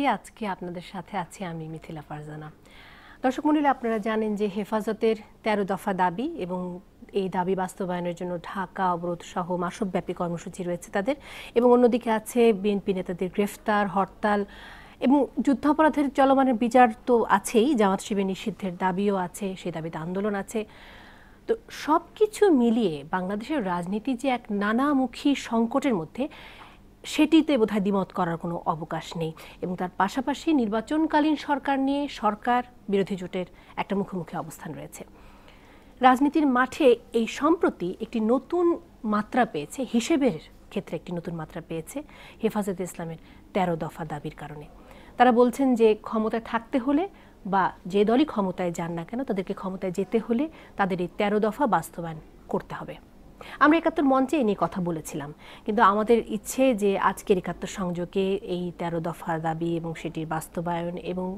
সাথে আজকে আপনাদের সাথে আছি আমি মিথিলা ফারজানা দর্শক মন্ডলী আপনারা জানেন যে হেফাজতের ১৩ দফা দাবি এবং এই দাবি বাস্তবায়নের জন্য ঢাকা অবরোধ সহ মাসব্যাপী কর্মসূচি রয়েছে তাদের এবং অন্যদিকে আছে বিএনপি নেতাদের গ্রেফতার হরতাল এবং যুদ্ধাপরাধের চলমানের বিচার তো আছেই জামাত শিবির নিষিদ্ধের দাবিও আছে সেই দাবিতে আন্দোলন আছে তো সব কিছু মিলিয়ে বাংলাদেশের রাজনীতি যে এক নানামুখী সংকটের মধ্যে সেটিতে বোধহয় দ্বিমত করার কোনো অবকাশ নেই এবং তার পাশাপাশি নির্বাচনকালীন সরকার নিয়ে সরকার বিরোধী জোটের একটা মুখোমুখি অবস্থান রয়েছে রাজনীতির মাঠে এই সম্প্রতি একটি নতুন মাত্রা পেয়েছে হিসেবের ক্ষেত্রে একটি নতুন মাত্রা পেয়েছে হেফাজতে ইসলামের তেরো দফা দাবির কারণে তারা বলছেন যে ক্ষমতায় থাকতে হলে বা যে দলই ক্ষমতায় যান না কেন তাদেরকে ক্ষমতায় যেতে হলে তাদের এই তেরো দফা বাস্তবায়ন করতে হবে আমরা একাত্তর মঞ্চে এ নিয়ে কথা বলেছিলাম কিন্তু আমাদের ইচ্ছে যে আজকের একাত্তর সংযোগে এই তেরো দফার দাবি এবং সেটির বাস্তবায়ন এবং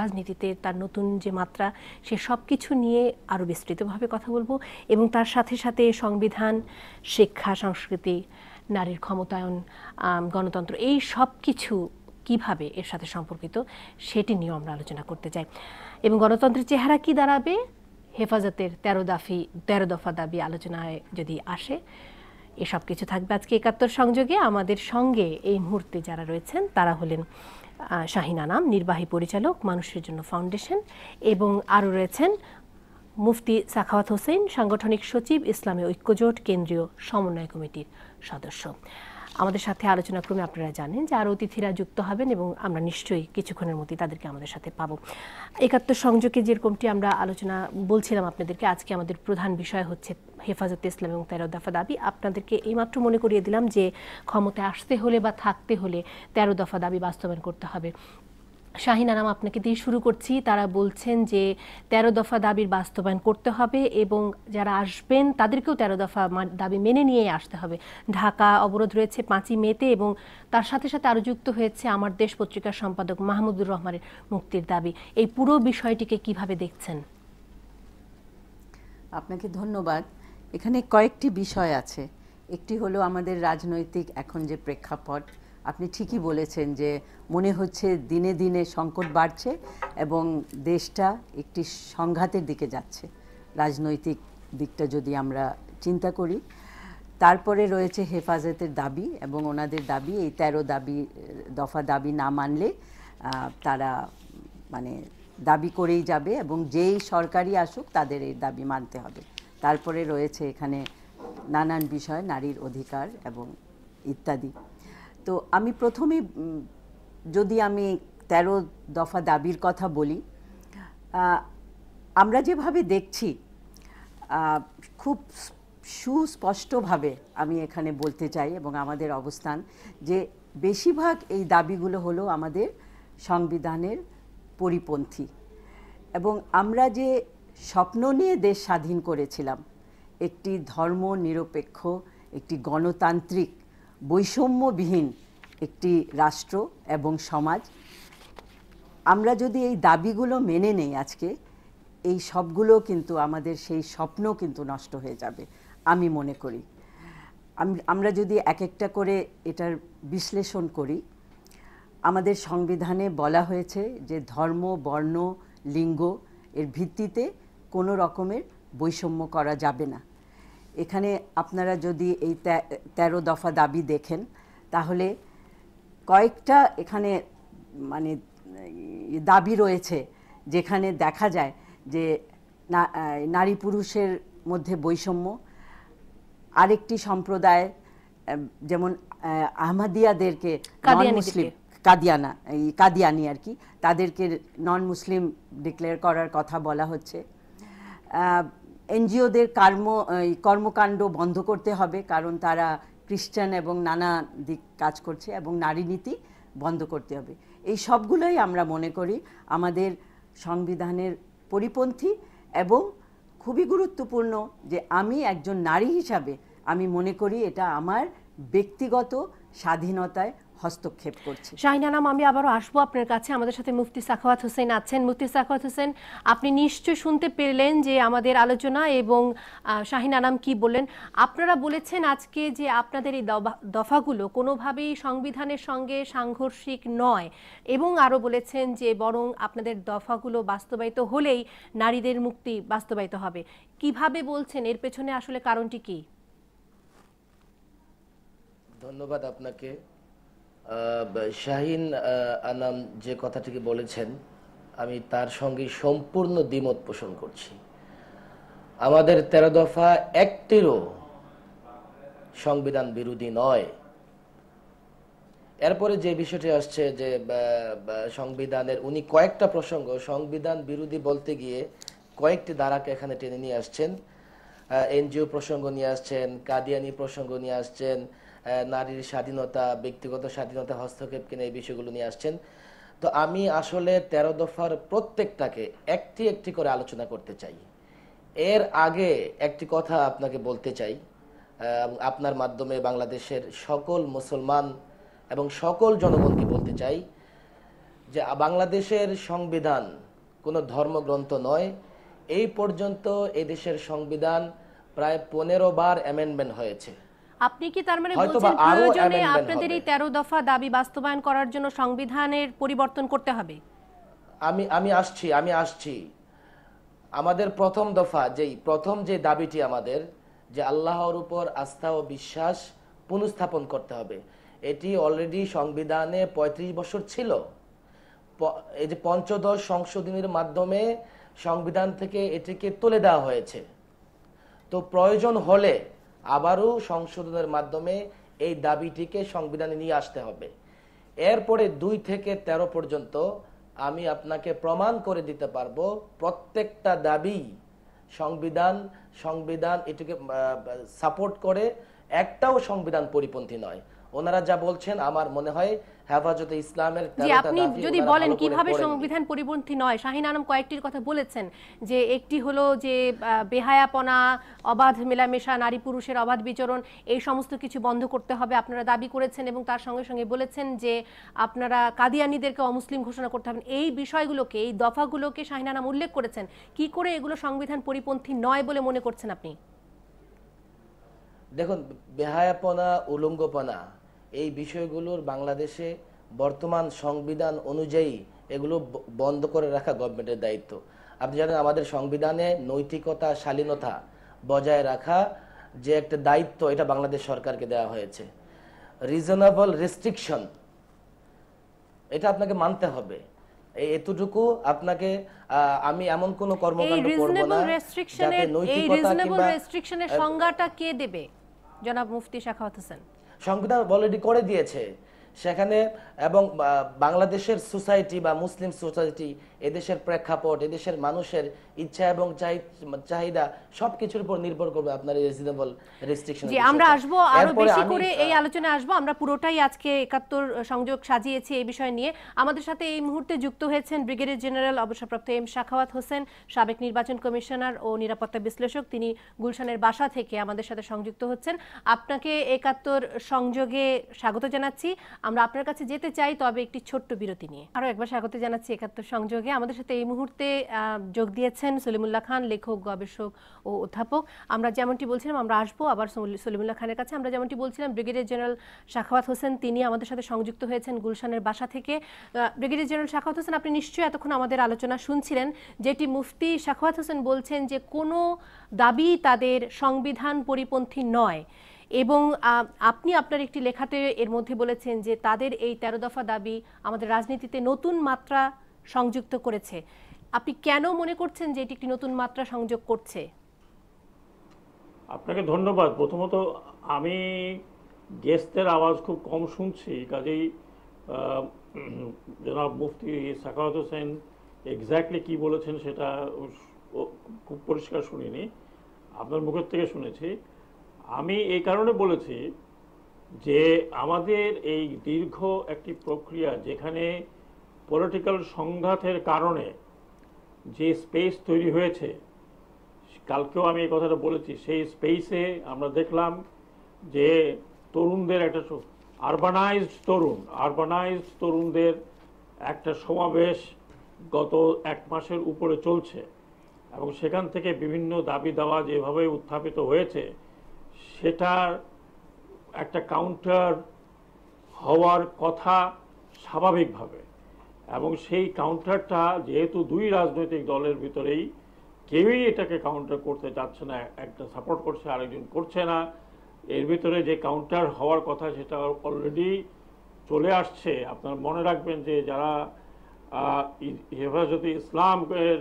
রাজনীতিতে তার নতুন যে মাত্রা সে সব কিছু নিয়ে আরও বিস্তৃতভাবে কথা বলবো এবং তার সাথে সাথে সংবিধান শিক্ষা সংস্কৃতি নারীর ক্ষমতায়ন গণতন্ত্র এই সব কিছু কীভাবে এর সাথে সম্পর্কিত সেটি নিয়েও আমরা আলোচনা করতে চাই এবং গণতন্ত্রের চেহারা কি দাঁড়াবে হেফাজতের তেরো দাফি তেরো দফা দাবি আলোচনায় যদি আসে এসব কিছু থাকবে আজকে একাত্তর সংযোগে আমাদের সঙ্গে এই মুহূর্তে যারা রয়েছেন তারা হলেন শাহিন আনাম নির্বাহী পরিচালক মানুষের জন্য ফাউন্ডেশন এবং আরও রয়েছেন মুফতি সাখাওয়াত হোসেন সাংগঠনিক সচিব ইসলামী ঐক্যজোট কেন্দ্রীয় সমন্বয় কমিটির সদস্য আমাদের সাথে আলোচনা ক্রমে আপনারা জানেন যে আরও অতিথিরা যুক্ত হবেন এবং আমরা নিশ্চয়ই কিছুক্ষণের মধ্যেই তাদেরকে আমাদের সাথে পাবো একাত্তর সংযোগে যেরকমটি আমরা আলোচনা বলছিলাম আপনাদেরকে আজকে আমাদের প্রধান বিষয় হচ্ছে হেফাজতে ইসলাম এবং তেরো দফা দাবি আপনাদেরকে এইমাত্র মনে করিয়ে দিলাম যে ক্ষমতায় আসতে হলে বা থাকতে হলে তেরো দফা দাবি বাস্তবায়ন করতে হবে শাহিন আনাম আপনাকে দিয়ে শুরু করছি তারা বলছেন যে তেরো দফা দাবির বাস্তবায়ন করতে হবে এবং যারা আসবেন তাদেরকেও তেরো দফা দাবি মেনে নিয়ে আসতে হবে ঢাকা অবরোধ রয়েছে পাঁচই মেতে এবং তার সাথে সাথে আরও যুক্ত হয়েছে আমার দেশ পত্রিকার সম্পাদক মাহমুদুর রহমানের মুক্তির দাবি এই পুরো বিষয়টিকে কিভাবে দেখছেন আপনাকে ধন্যবাদ এখানে কয়েকটি বিষয় আছে একটি হলো আমাদের রাজনৈতিক এখন যে প্রেক্ষাপট আপনি ঠিকই বলেছেন যে মনে হচ্ছে দিনে দিনে সংকট বাড়ছে এবং দেশটা একটি সংঘাতের দিকে যাচ্ছে রাজনৈতিক দিকটা যদি আমরা চিন্তা করি তারপরে রয়েছে হেফাজতের দাবি এবং ওনাদের দাবি এই তেরো দাবি দফা দাবি না মানলে তারা মানে দাবি করেই যাবে এবং যেই সরকারি আসুক তাদের এই দাবি মানতে হবে তারপরে রয়েছে এখানে নানান বিষয় নারীর অধিকার এবং ইত্যাদি তো আমি প্রথমে যদি আমি তেরো দফা দাবির কথা বলি আমরা যেভাবে দেখছি খুব সুস্পষ্টভাবে আমি এখানে বলতে চাই এবং আমাদের অবস্থান যে বেশিরভাগ এই দাবিগুলো হলো আমাদের সংবিধানের পরিপন্থী এবং আমরা যে স্বপ্ন নিয়ে দেশ স্বাধীন করেছিলাম একটি ধর্ম নিরপেক্ষ একটি গণতান্ত্রিক বৈষম্যবিহীন একটি রাষ্ট্র এবং সমাজ আমরা যদি এই দাবিগুলো মেনে নেই আজকে এই সবগুলো কিন্তু আমাদের সেই স্বপ্ন কিন্তু নষ্ট হয়ে যাবে আমি মনে করি আমরা যদি এক একটা করে এটার বিশ্লেষণ করি আমাদের সংবিধানে বলা হয়েছে যে ধর্ম বর্ণ লিঙ্গ এর ভিত্তিতে কোনো রকমের বৈষম্য করা যাবে না এখানে আপনারা যদি এই তেরো দফা দাবি দেখেন তাহলে কয়েকটা এখানে মানে দাবি রয়েছে যেখানে দেখা যায় যে নারী পুরুষের মধ্যে বৈষম্য আরেকটি সম্প্রদায় যেমন আহমাদিয়াদেরকে মুসলিম কাদিয়ানা এই কাদিয়ানি আর কি তাদেরকে নন মুসলিম ডিক্লেয়ার করার কথা বলা হচ্ছে এনজিওদের কর্ম কর্মকাণ্ড বন্ধ করতে হবে কারণ তারা খ্রিস্টান এবং নানা দিক কাজ করছে এবং নারী নীতি বন্ধ করতে হবে এই সবগুলোই আমরা মনে করি আমাদের সংবিধানের পরিপন্থী এবং খুবই গুরুত্বপূর্ণ যে আমি একজন নারী হিসাবে আমি মনে করি এটা আমার ব্যক্তিগত স্বাধীনতায় হস্তক্ষেপ করছি শাহিনানাম আমি আবারও আসবো আপনার কাছে আমাদের সাথে মুফতি সাখাওয়াত হোসেন আছেন মুফতি সাখাওয়াত হোসেন আপনি নিশ্চয় শুনতে পেলেন যে আমাদের আলোচনা এবং শাহিনানাম আনাম কি বললেন আপনারা বলেছেন আজকে যে আপনাদের এই দফাগুলো কোনোভাবেই সংবিধানের সঙ্গে সাংঘর্ষিক নয় এবং আরও বলেছেন যে বরং আপনাদের দফাগুলো বাস্তবায়িত হলেই নারীদের মুক্তি বাস্তবায়িত হবে কিভাবে বলছেন এর পেছনে আসলে কারণটি কি ধন্যবাদ আপনাকে শাহিন আনাম যে কথাটিকে বলেছেন আমি তার সঙ্গে সম্পূর্ণ দ্বিমত পোষণ করছি আমাদের তেরো দফা একটিরও সংবিধান বিরোধী নয় এরপরে যে বিষয়টি আসছে যে সংবিধানের উনি কয়েকটা প্রসঙ্গ সংবিধান বিরোধী বলতে গিয়ে কয়েকটি দ্বারাকে এখানে টেনে নিয়ে আসছেন এনজিও প্রসঙ্গ নিয়ে আসছেন কাদিয়ানি প্রসঙ্গ নিয়ে আসছেন নারীর স্বাধীনতা ব্যক্তিগত স্বাধীনতা হস্তক্ষেপ কিনে এই বিষয়গুলো নিয়ে আসছেন তো আমি আসলে তেরো দফার প্রত্যেকটাকে একটি একটি করে আলোচনা করতে চাই এর আগে একটি কথা আপনাকে বলতে চাই আপনার মাধ্যমে বাংলাদেশের সকল মুসলমান এবং সকল জনগণকে বলতে চাই যে বাংলাদেশের সংবিধান কোনো ধর্মগ্রন্থ নয় এই পর্যন্ত এদেশের সংবিধান প্রায় পনেরো বার অ্যামেন্ডমেন্ট হয়েছে আপনি কি তার মানে বলছেন প্রয়োজনে আপনাদের এই 13 দফা দাবি বাস্তবায়ন করার জন্য সংবিধানের পরিবর্তন করতে হবে আমি আমি আসছি আমি আসছি আমাদের প্রথম দফা যেই প্রথম যে দাবিটি আমাদের যে আল্লাহর উপর আস্থা ও বিশ্বাস পুনঃস্থাপন করতে হবে এটি অলরেডি সংবিধানে ৩৫ বছর ছিল এই যে পঞ্চদশ সংশোধনীর মাধ্যমে সংবিধান থেকে এটিকে তুলে দেওয়া হয়েছে তো প্রয়োজন হলে আবারও সংশোধনের মাধ্যমে এই দাবিটিকে সংবিধানে নিয়ে আসতে হবে এরপরে দুই থেকে ১৩ পর্যন্ত আমি আপনাকে প্রমাণ করে দিতে পারবো প্রত্যেকটা দাবি সংবিধান সংবিধান এটিকে সাপোর্ট করে একটাও সংবিধান পরিপন্থী নয় ওনারা যা বলছেন আমার মনে হয় হেফাজতে ইসলামের আপনি যদি বলেন কিভাবে সংবিধান পরিপন্থী নয় শাহিন আলম কয়েকটির কথা বলেছেন যে একটি হলো যে বেহায়াপনা অবাধ মেলামেশা নারী পুরুষের অবাধ বিচরণ এই সমস্ত কিছু বন্ধ করতে হবে আপনারা দাবি করেছেন এবং তার সঙ্গে সঙ্গে বলেছেন যে আপনারা কাদিয়ানিদেরকে অমুসলিম ঘোষণা করতে হবে এই বিষয়গুলোকে এই দফাগুলোকে শাহিন আলম উল্লেখ করেছেন কি করে এগুলো সংবিধান পরিপন্থী নয় বলে মনে করছেন আপনি দেখুন বেহায়াপনা উলঙ্গপনা এই বিষয়গুলোর বাংলাদেশে বর্তমান সংবিধান অনুযায়ী এগুলো বন্ধ করে রাখা গভর্নমেন্টের দায়িত্ব আপনি জানেন আমাদের সংবিধানে নৈতিকতা শালীনতা বজায় রাখা যে একটা দায়িত্ব এটা বাংলাদেশ সরকারকে দেওয়া হয়েছে রিজনেবল রেস্ট্রিকশন এটা আপনাকে মানতে হবে এতটুকু আপনাকে আমি এমন কোন কর্মকাণ্ড করব না যাতে নৈতিকতা রেস্ট্রিকশনের সংজ্ঞাটা কে দেবে জনাব মুফতি শাখাওয়াত হোসেন সংবিধান অলরেডি করে দিয়েছে সেখানে এবং বাংলাদেশের সোসাইটি বা মুসলিম সোসাইটি এদেশের প্রেক্ষাপট এদেশের মানুষের ইচ্ছা এবং চাহিদা সবকিছুর উপর নির্ভর করবে আপনার রিজনেবল রেস্ট্রিকশন জি আমরা আসব আরো বেশি করে এই আলোচনায় আসব আমরা পুরোটাই আজকে 71 সংযোগ সাজিয়েছি এই বিষয় নিয়ে আমাদের সাথে এই মুহূর্তে যুক্ত হয়েছে ব্রিগেডিয়ার জেনারেল অবসরপ্রাপ্ত এম শাখাওয়াত হোসেন সাবেক নির্বাচন কমিশনার ও নিরাপত্তা বিশ্লেষক তিনি গুলশানের বাসা থেকে আমাদের সাথে সংযুক্ত হচ্ছেন আপনাকে 71 সংযোগে স্বাগত জানাচ্ছি আমরা আপনার কাছে যেতে চাই তবে একটি ছোট্ট বিরতি নিয়ে আরো একবার স্বাগত জানাচ্ছি 71 সংযোগে বিভাগে আমাদের সাথে এই মুহূর্তে যোগ দিয়েছেন সলিমুল্লাহ খান লেখক গবেষক ও অধ্যাপক আমরা যেমনটি বলছিলাম আমরা আসবো আবার সলিমুল্লাহ খানের কাছে আমরা যেমনটি বলছিলাম ব্রিগেডিয়ার জেনারেল শাখাওয়াত হোসেন তিনি আমাদের সাথে সংযুক্ত হয়েছেন গুলশানের বাসা থেকে ব্রিগেডিয়ার জেনারেল শাখাওয়াত হোসেন আপনি নিশ্চয়ই এতক্ষণ আমাদের আলোচনা শুনছিলেন যেটি মুফতি শাখাওয়াত হোসেন বলছেন যে কোনো দাবি তাদের সংবিধান পরিপন্থী নয় এবং আপনি আপনার একটি লেখাতে এর মধ্যে বলেছেন যে তাদের এই তেরো দফা দাবি আমাদের রাজনীতিতে নতুন মাত্রা সংযুক্ত করেছে আপনি কেন মনে করছেন যে এটি একটি নতুন মাত্রা সংযোগ করছে আপনাকে ধন্যবাদ প্রথমত আমি গেস্টদের আওয়াজ খুব কম শুনছি কাজেই জনাব মুফতি সাকাত হোসেন এক্স্যাক্টলি কী বলেছেন সেটা খুব পরিষ্কার শুনিনি আপনার মুখের থেকে শুনেছি আমি এই কারণে বলেছি যে আমাদের এই দীর্ঘ একটি প্রক্রিয়া যেখানে পলিটিক্যাল সংঘাতের কারণে যে স্পেস তৈরি হয়েছে কালকেও আমি এই কথাটা বলেছি সেই স্পেসে আমরা দেখলাম যে তরুণদের একটা আরবানাইজড তরুণ আরবানাইজড তরুণদের একটা সমাবেশ গত এক মাসের উপরে চলছে এবং সেখান থেকে বিভিন্ন দাবি দাওয়া যেভাবে উত্থাপিত হয়েছে সেটার একটা কাউন্টার হওয়ার কথা স্বাভাবিকভাবে এবং সেই কাউন্টারটা যেহেতু দুই রাজনৈতিক দলের ভিতরেই কেউই এটাকে কাউন্টার করতে চাচ্ছে না একটা সাপোর্ট করছে আরেকজন করছে না এর ভিতরে যে কাউন্টার হওয়ার কথা সেটা অলরেডি চলে আসছে আপনার মনে রাখবেন যে যারা হেফাজতে ইসলামের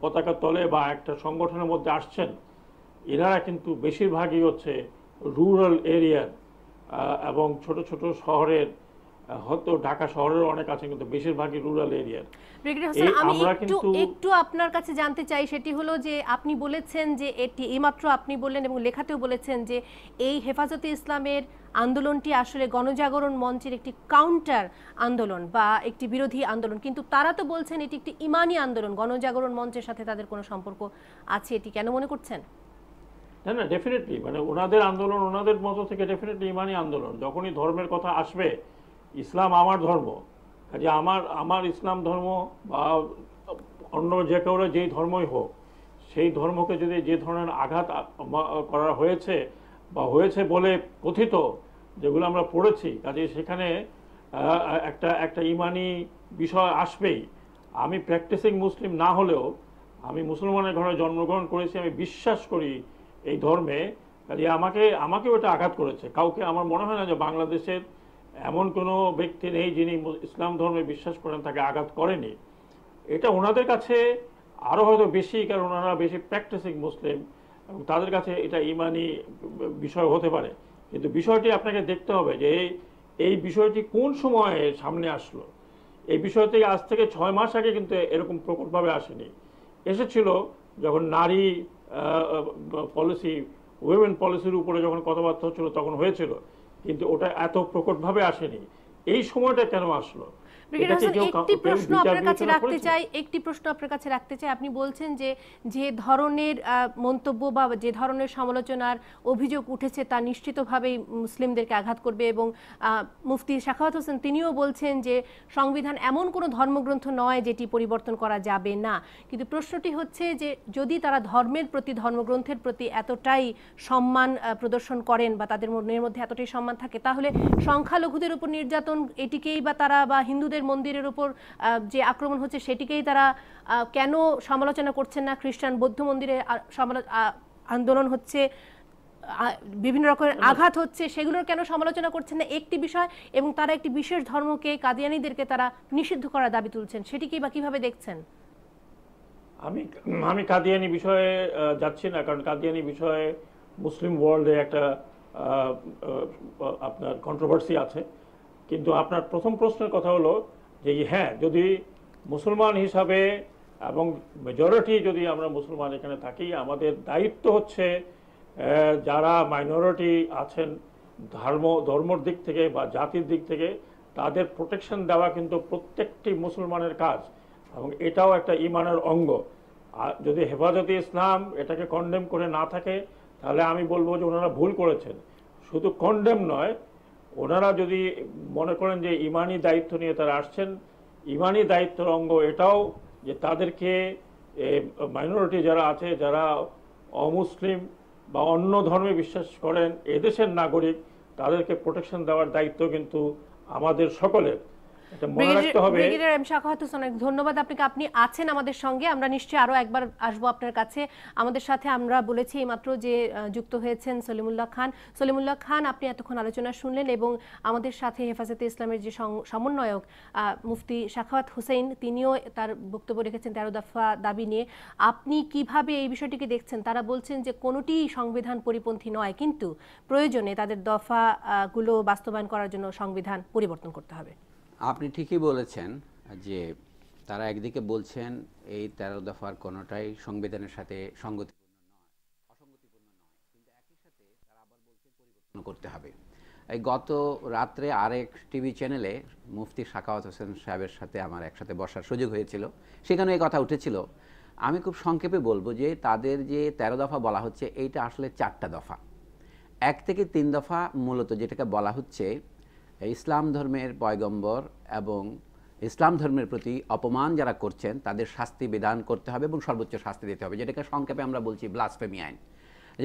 পতাকা তলে বা একটা সংগঠনের মধ্যে আসছেন এনারা কিন্তু বেশিরভাগই হচ্ছে রুরাল এরিয়ার এবং ছোট ছোট শহরের হয়তো ঢাকা শহরের অনেক আছে কিন্তু বেশিরভাগই রুরাল এরিয়ার ইসলামের আন্দোলনটি আসলে গণজাগরণ কাউন্টার আন্দোলন বা একটি বিরোধী আন্দোলন কিন্তু তারা তো বলছেন এটি একটি ইমানি আন্দোলন গণজাগরণ মঞ্চের সাথে তাদের কোনো সম্পর্ক আছে এটি কেন মনে করছেন না মানে ওনাদের আন্দোলন ওনাদের মতো থেকে ইমানি আন্দোলন যখনই ধর্মের কথা আসবে ইসলাম আমার ধর্ম কাজে আমার আমার ইসলাম ধর্ম বা অন্য যে কেউ যেই ধর্মই হোক সেই ধর্মকে যদি যে ধরনের আঘাত করা হয়েছে বা হয়েছে বলে কথিত যেগুলো আমরা পড়েছি কাজে সেখানে একটা একটা ইমানি বিষয় আসবেই আমি প্র্যাকটিসিং মুসলিম না হলেও আমি মুসলমানের ঘরে জন্মগ্রহণ করেছি আমি বিশ্বাস করি এই ধর্মে কাজে আমাকে আমাকেও এটা আঘাত করেছে কাউকে আমার মনে হয় না যে বাংলাদেশের এমন কোনো ব্যক্তি নেই যিনি ইসলাম ধর্মে বিশ্বাস করেন তাকে আঘাত করেনি এটা ওনাদের কাছে আরও হয়তো বেশি কারণ ওনারা বেশি প্র্যাকটিসিং মুসলিম এবং তাদের কাছে এটা ইমানি বিষয় হতে পারে কিন্তু বিষয়টি আপনাকে দেখতে হবে যে এই বিষয়টি কোন সময়ে সামনে আসলো এই বিষয় থেকে আজ থেকে ছয় মাস আগে কিন্তু এরকম প্রকটভাবে আসেনি এসেছিল যখন নারী পলিসি উইমেন পলিসির উপরে যখন কথাবার্তা হচ্ছিল তখন হয়েছিল কিন্তু ওটা এত প্রকটভাবে আসেনি এই সময়টা কেন আসলো একটি প্রশ্ন আপনার কাছে রাখতে চাই একটি প্রশ্ন আপনার কাছে রাখতে চাই আপনি বলছেন যে যে ধরনের মন্তব্য বা যে ধরনের সমালোচনার অভিযোগ উঠেছে তা নিশ্চিতভাবেই মুসলিমদেরকে আঘাত করবে এবং মুফতি শাখাওয়াত হোসেন তিনিও বলছেন যে সংবিধান এমন কোনো ধর্মগ্রন্থ নয় যেটি পরিবর্তন করা যাবে না কিন্তু প্রশ্নটি হচ্ছে যে যদি তারা ধর্মের প্রতি ধর্মগ্রন্থের প্রতি এতটাই সম্মান প্রদর্শন করেন বা তাদের মনের মধ্যে এতটাই সম্মান থাকে তাহলে সংখ্যালঘুদের উপর নির্যাতন এটিকেই বা তারা বা হিন্দুদের হিন্দুদের মন্দিরের উপর যে আক্রমণ হচ্ছে সেটিকেই তারা কেন সমালোচনা করছেন না খ্রিস্টান বৌদ্ধ মন্দিরে আন্দোলন হচ্ছে বিভিন্ন রকমের আচ্ছা। আঘাত হচ্ছে সেগুলোর কেন সমালোচনা করছেন না একটি বিষয় এবং তারা একটি বিশেষ ধর্মকে কাদিয়ানিদেরকে তারা নিষিদ্ধ করার দাবি তুলছেন সেটিকেই বা কিভাবে দেখছেন আমি আমি কাদিয়ানি বিষয়ে যাচ্ছি না কারণ কাদিয়ানি বিষয়ে মুসলিম ওয়ার্ল্ডে একটা আপনার কন্ট্রোভার্সি আছে কিন্তু আপনার প্রথম প্রশ্নের কথা হলো যে হ্যাঁ যদি মুসলমান হিসাবে এবং মেজরিটি যদি আমরা মুসলমান এখানে থাকি আমাদের দায়িত্ব হচ্ছে যারা মাইনরিটি আছেন ধর্ম ধর্মর দিক থেকে বা জাতির দিক থেকে তাদের প্রোটেকশন দেওয়া কিন্তু প্রত্যেকটি মুসলমানের কাজ এবং এটাও একটা ইমানের অঙ্গ আর যদি হেফাজতে ইসলাম এটাকে কন্ডেম করে না থাকে তাহলে আমি বলবো যে ওনারা ভুল করেছেন শুধু কন্ডেম নয় ওনারা যদি মনে করেন যে ইমানি দায়িত্ব নিয়ে তারা আসছেন ইমানি দায়িত্বের অঙ্গ এটাও যে তাদেরকে মাইনরিটি যারা আছে যারা অমুসলিম বা অন্য ধর্মে বিশ্বাস করেন এদেশের নাগরিক তাদেরকে প্রোটেকশন দেওয়ার দায়িত্ব কিন্তু আমাদের সকলের ব্রিগেডিয়ার এম শাখাত অনেক ধন্যবাদ আপনাকে আপনি আছেন আমাদের সঙ্গে আমরা নিশ্চয়ই আরো একবার আসবো আপনার কাছে আমাদের সাথে আমরা বলেছি এইমাত্র যে যুক্ত হয়েছেন সলিমুল্লাহ খান সলিমুল্লাহ খান আপনি এতক্ষণ আলোচনা শুনলেন এবং আমাদের সাথে হেফাজতে ইসলামের যে সমন্বয়ক মুফতি শাখাওয়াত হোসেন তিনিও তার বক্তব্য রেখেছেন তেরো দফা দাবি নিয়ে আপনি কিভাবে এই বিষয়টিকে দেখছেন তারা বলছেন যে কোনোটি সংবিধান পরিপন্থী নয় কিন্তু প্রয়োজনে তাদের দফাগুলো বাস্তবায়ন করার জন্য সংবিধান পরিবর্তন করতে হবে আপনি ঠিকই বলেছেন যে তারা একদিকে বলছেন এই তেরো দফার কোনোটাই সংবিধানের সাথে সংগতিপূর্ণ নয় অসঙ্গতিপূর্ণ নয় কিন্তু একই সাথে তারা আবার বলছে পরিবর্তন করতে হবে এই গত রাত্রে আরেক টিভি চ্যানেলে মুফতি সাকাওয়াত হোসেন সাহেবের সাথে আমার একসাথে বসার সুযোগ হয়েছিল সেখানে এই কথা উঠেছিল আমি খুব সংক্ষেপে বলবো যে তাদের যে তেরো দফা বলা হচ্ছে এইটা আসলে চারটা দফা এক থেকে তিন দফা মূলত যেটাকে বলা হচ্ছে ইসলাম ধর্মের পয়গম্বর এবং ইসলাম ধর্মের প্রতি অপমান যারা করছেন তাদের শাস্তি বিধান করতে হবে এবং সর্বোচ্চ শাস্তি দিতে হবে যেটাকে সংক্ষেপে আমরা বলছি ব্লাসফেমি আইন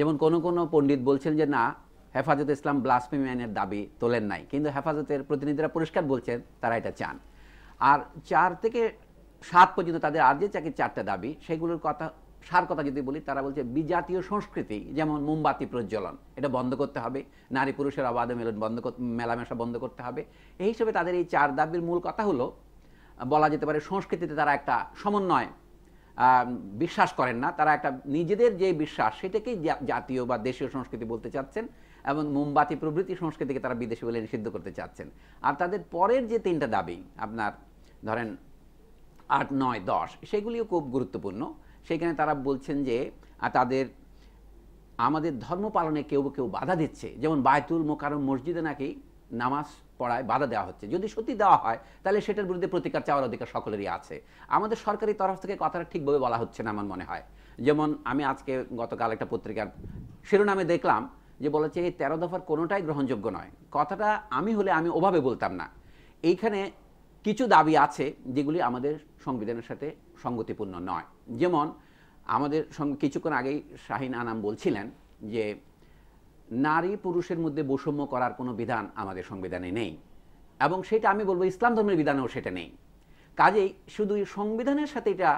যেমন কোনো কোনো পণ্ডিত বলছেন যে না হেফাজত ইসলাম ব্লাসফেমি আইনের দাবি তোলেন নাই কিন্তু হেফাজতের প্রতিনিধিরা পরিষ্কার বলছেন তারা এটা চান আর চার থেকে সাত পর্যন্ত তাদের আর যে চাকরি চারটা দাবি সেগুলোর কথা সার কথা যদি বলি তারা বলছে বিজাতীয় সংস্কৃতি যেমন মোমবাতি প্রজ্বলন এটা বন্ধ করতে হবে নারী পুরুষের অবাধে মেলন বন্ধ মেলামেশা বন্ধ করতে হবে এই হিসেবে তাদের এই চার দাবির মূল কথা হলো বলা যেতে পারে সংস্কৃতিতে তারা একটা সমন্বয় বিশ্বাস করেন না তারা একটা নিজেদের যে বিশ্বাস সেটাকেই জাতীয় বা দেশীয় সংস্কৃতি বলতে চাচ্ছেন এবং মোমবাতি প্রভৃতি সংস্কৃতিকে তারা বিদেশি বলে নিষিদ্ধ করতে চাচ্ছেন আর তাদের পরের যে তিনটা দাবি আপনার ধরেন আট নয় দশ সেগুলিও খুব গুরুত্বপূর্ণ সেখানে তারা বলছেন যে তাদের আমাদের ধর্ম পালনে কেউ কেউ বাধা দিচ্ছে যেমন বায়তুল মোকারম মসজিদে নাকি নামাজ পড়ায় বাধা দেওয়া হচ্ছে যদি সত্যি দেওয়া হয় তাহলে সেটার বিরুদ্ধে প্রতিকার চাওয়ার অধিকার সকলেরই আছে আমাদের সরকারি তরফ থেকে কথাটা ঠিকভাবে বলা হচ্ছে না আমার মনে হয় যেমন আমি আজকে গতকাল একটা পত্রিকার শিরোনামে দেখলাম যে বলেছে এই তেরো দফার কোনোটাই গ্রহণযোগ্য নয় কথাটা আমি হলে আমি ওভাবে বলতাম না এইখানে কিছু দাবি আছে যেগুলি আমাদের সংবিধানের সাথে সঙ্গতিপূর্ণ নয় যেমন আমাদের সঙ্গে কিছুক্ষণ আগেই শাহিন আনাম বলছিলেন যে নারী পুরুষের মধ্যে বৈষম্য করার কোনো বিধান আমাদের সংবিধানে নেই এবং সেটা আমি বলবো ইসলাম ধর্মের বিধানেও সেটা নেই কাজেই শুধু সংবিধানের সাথে এটা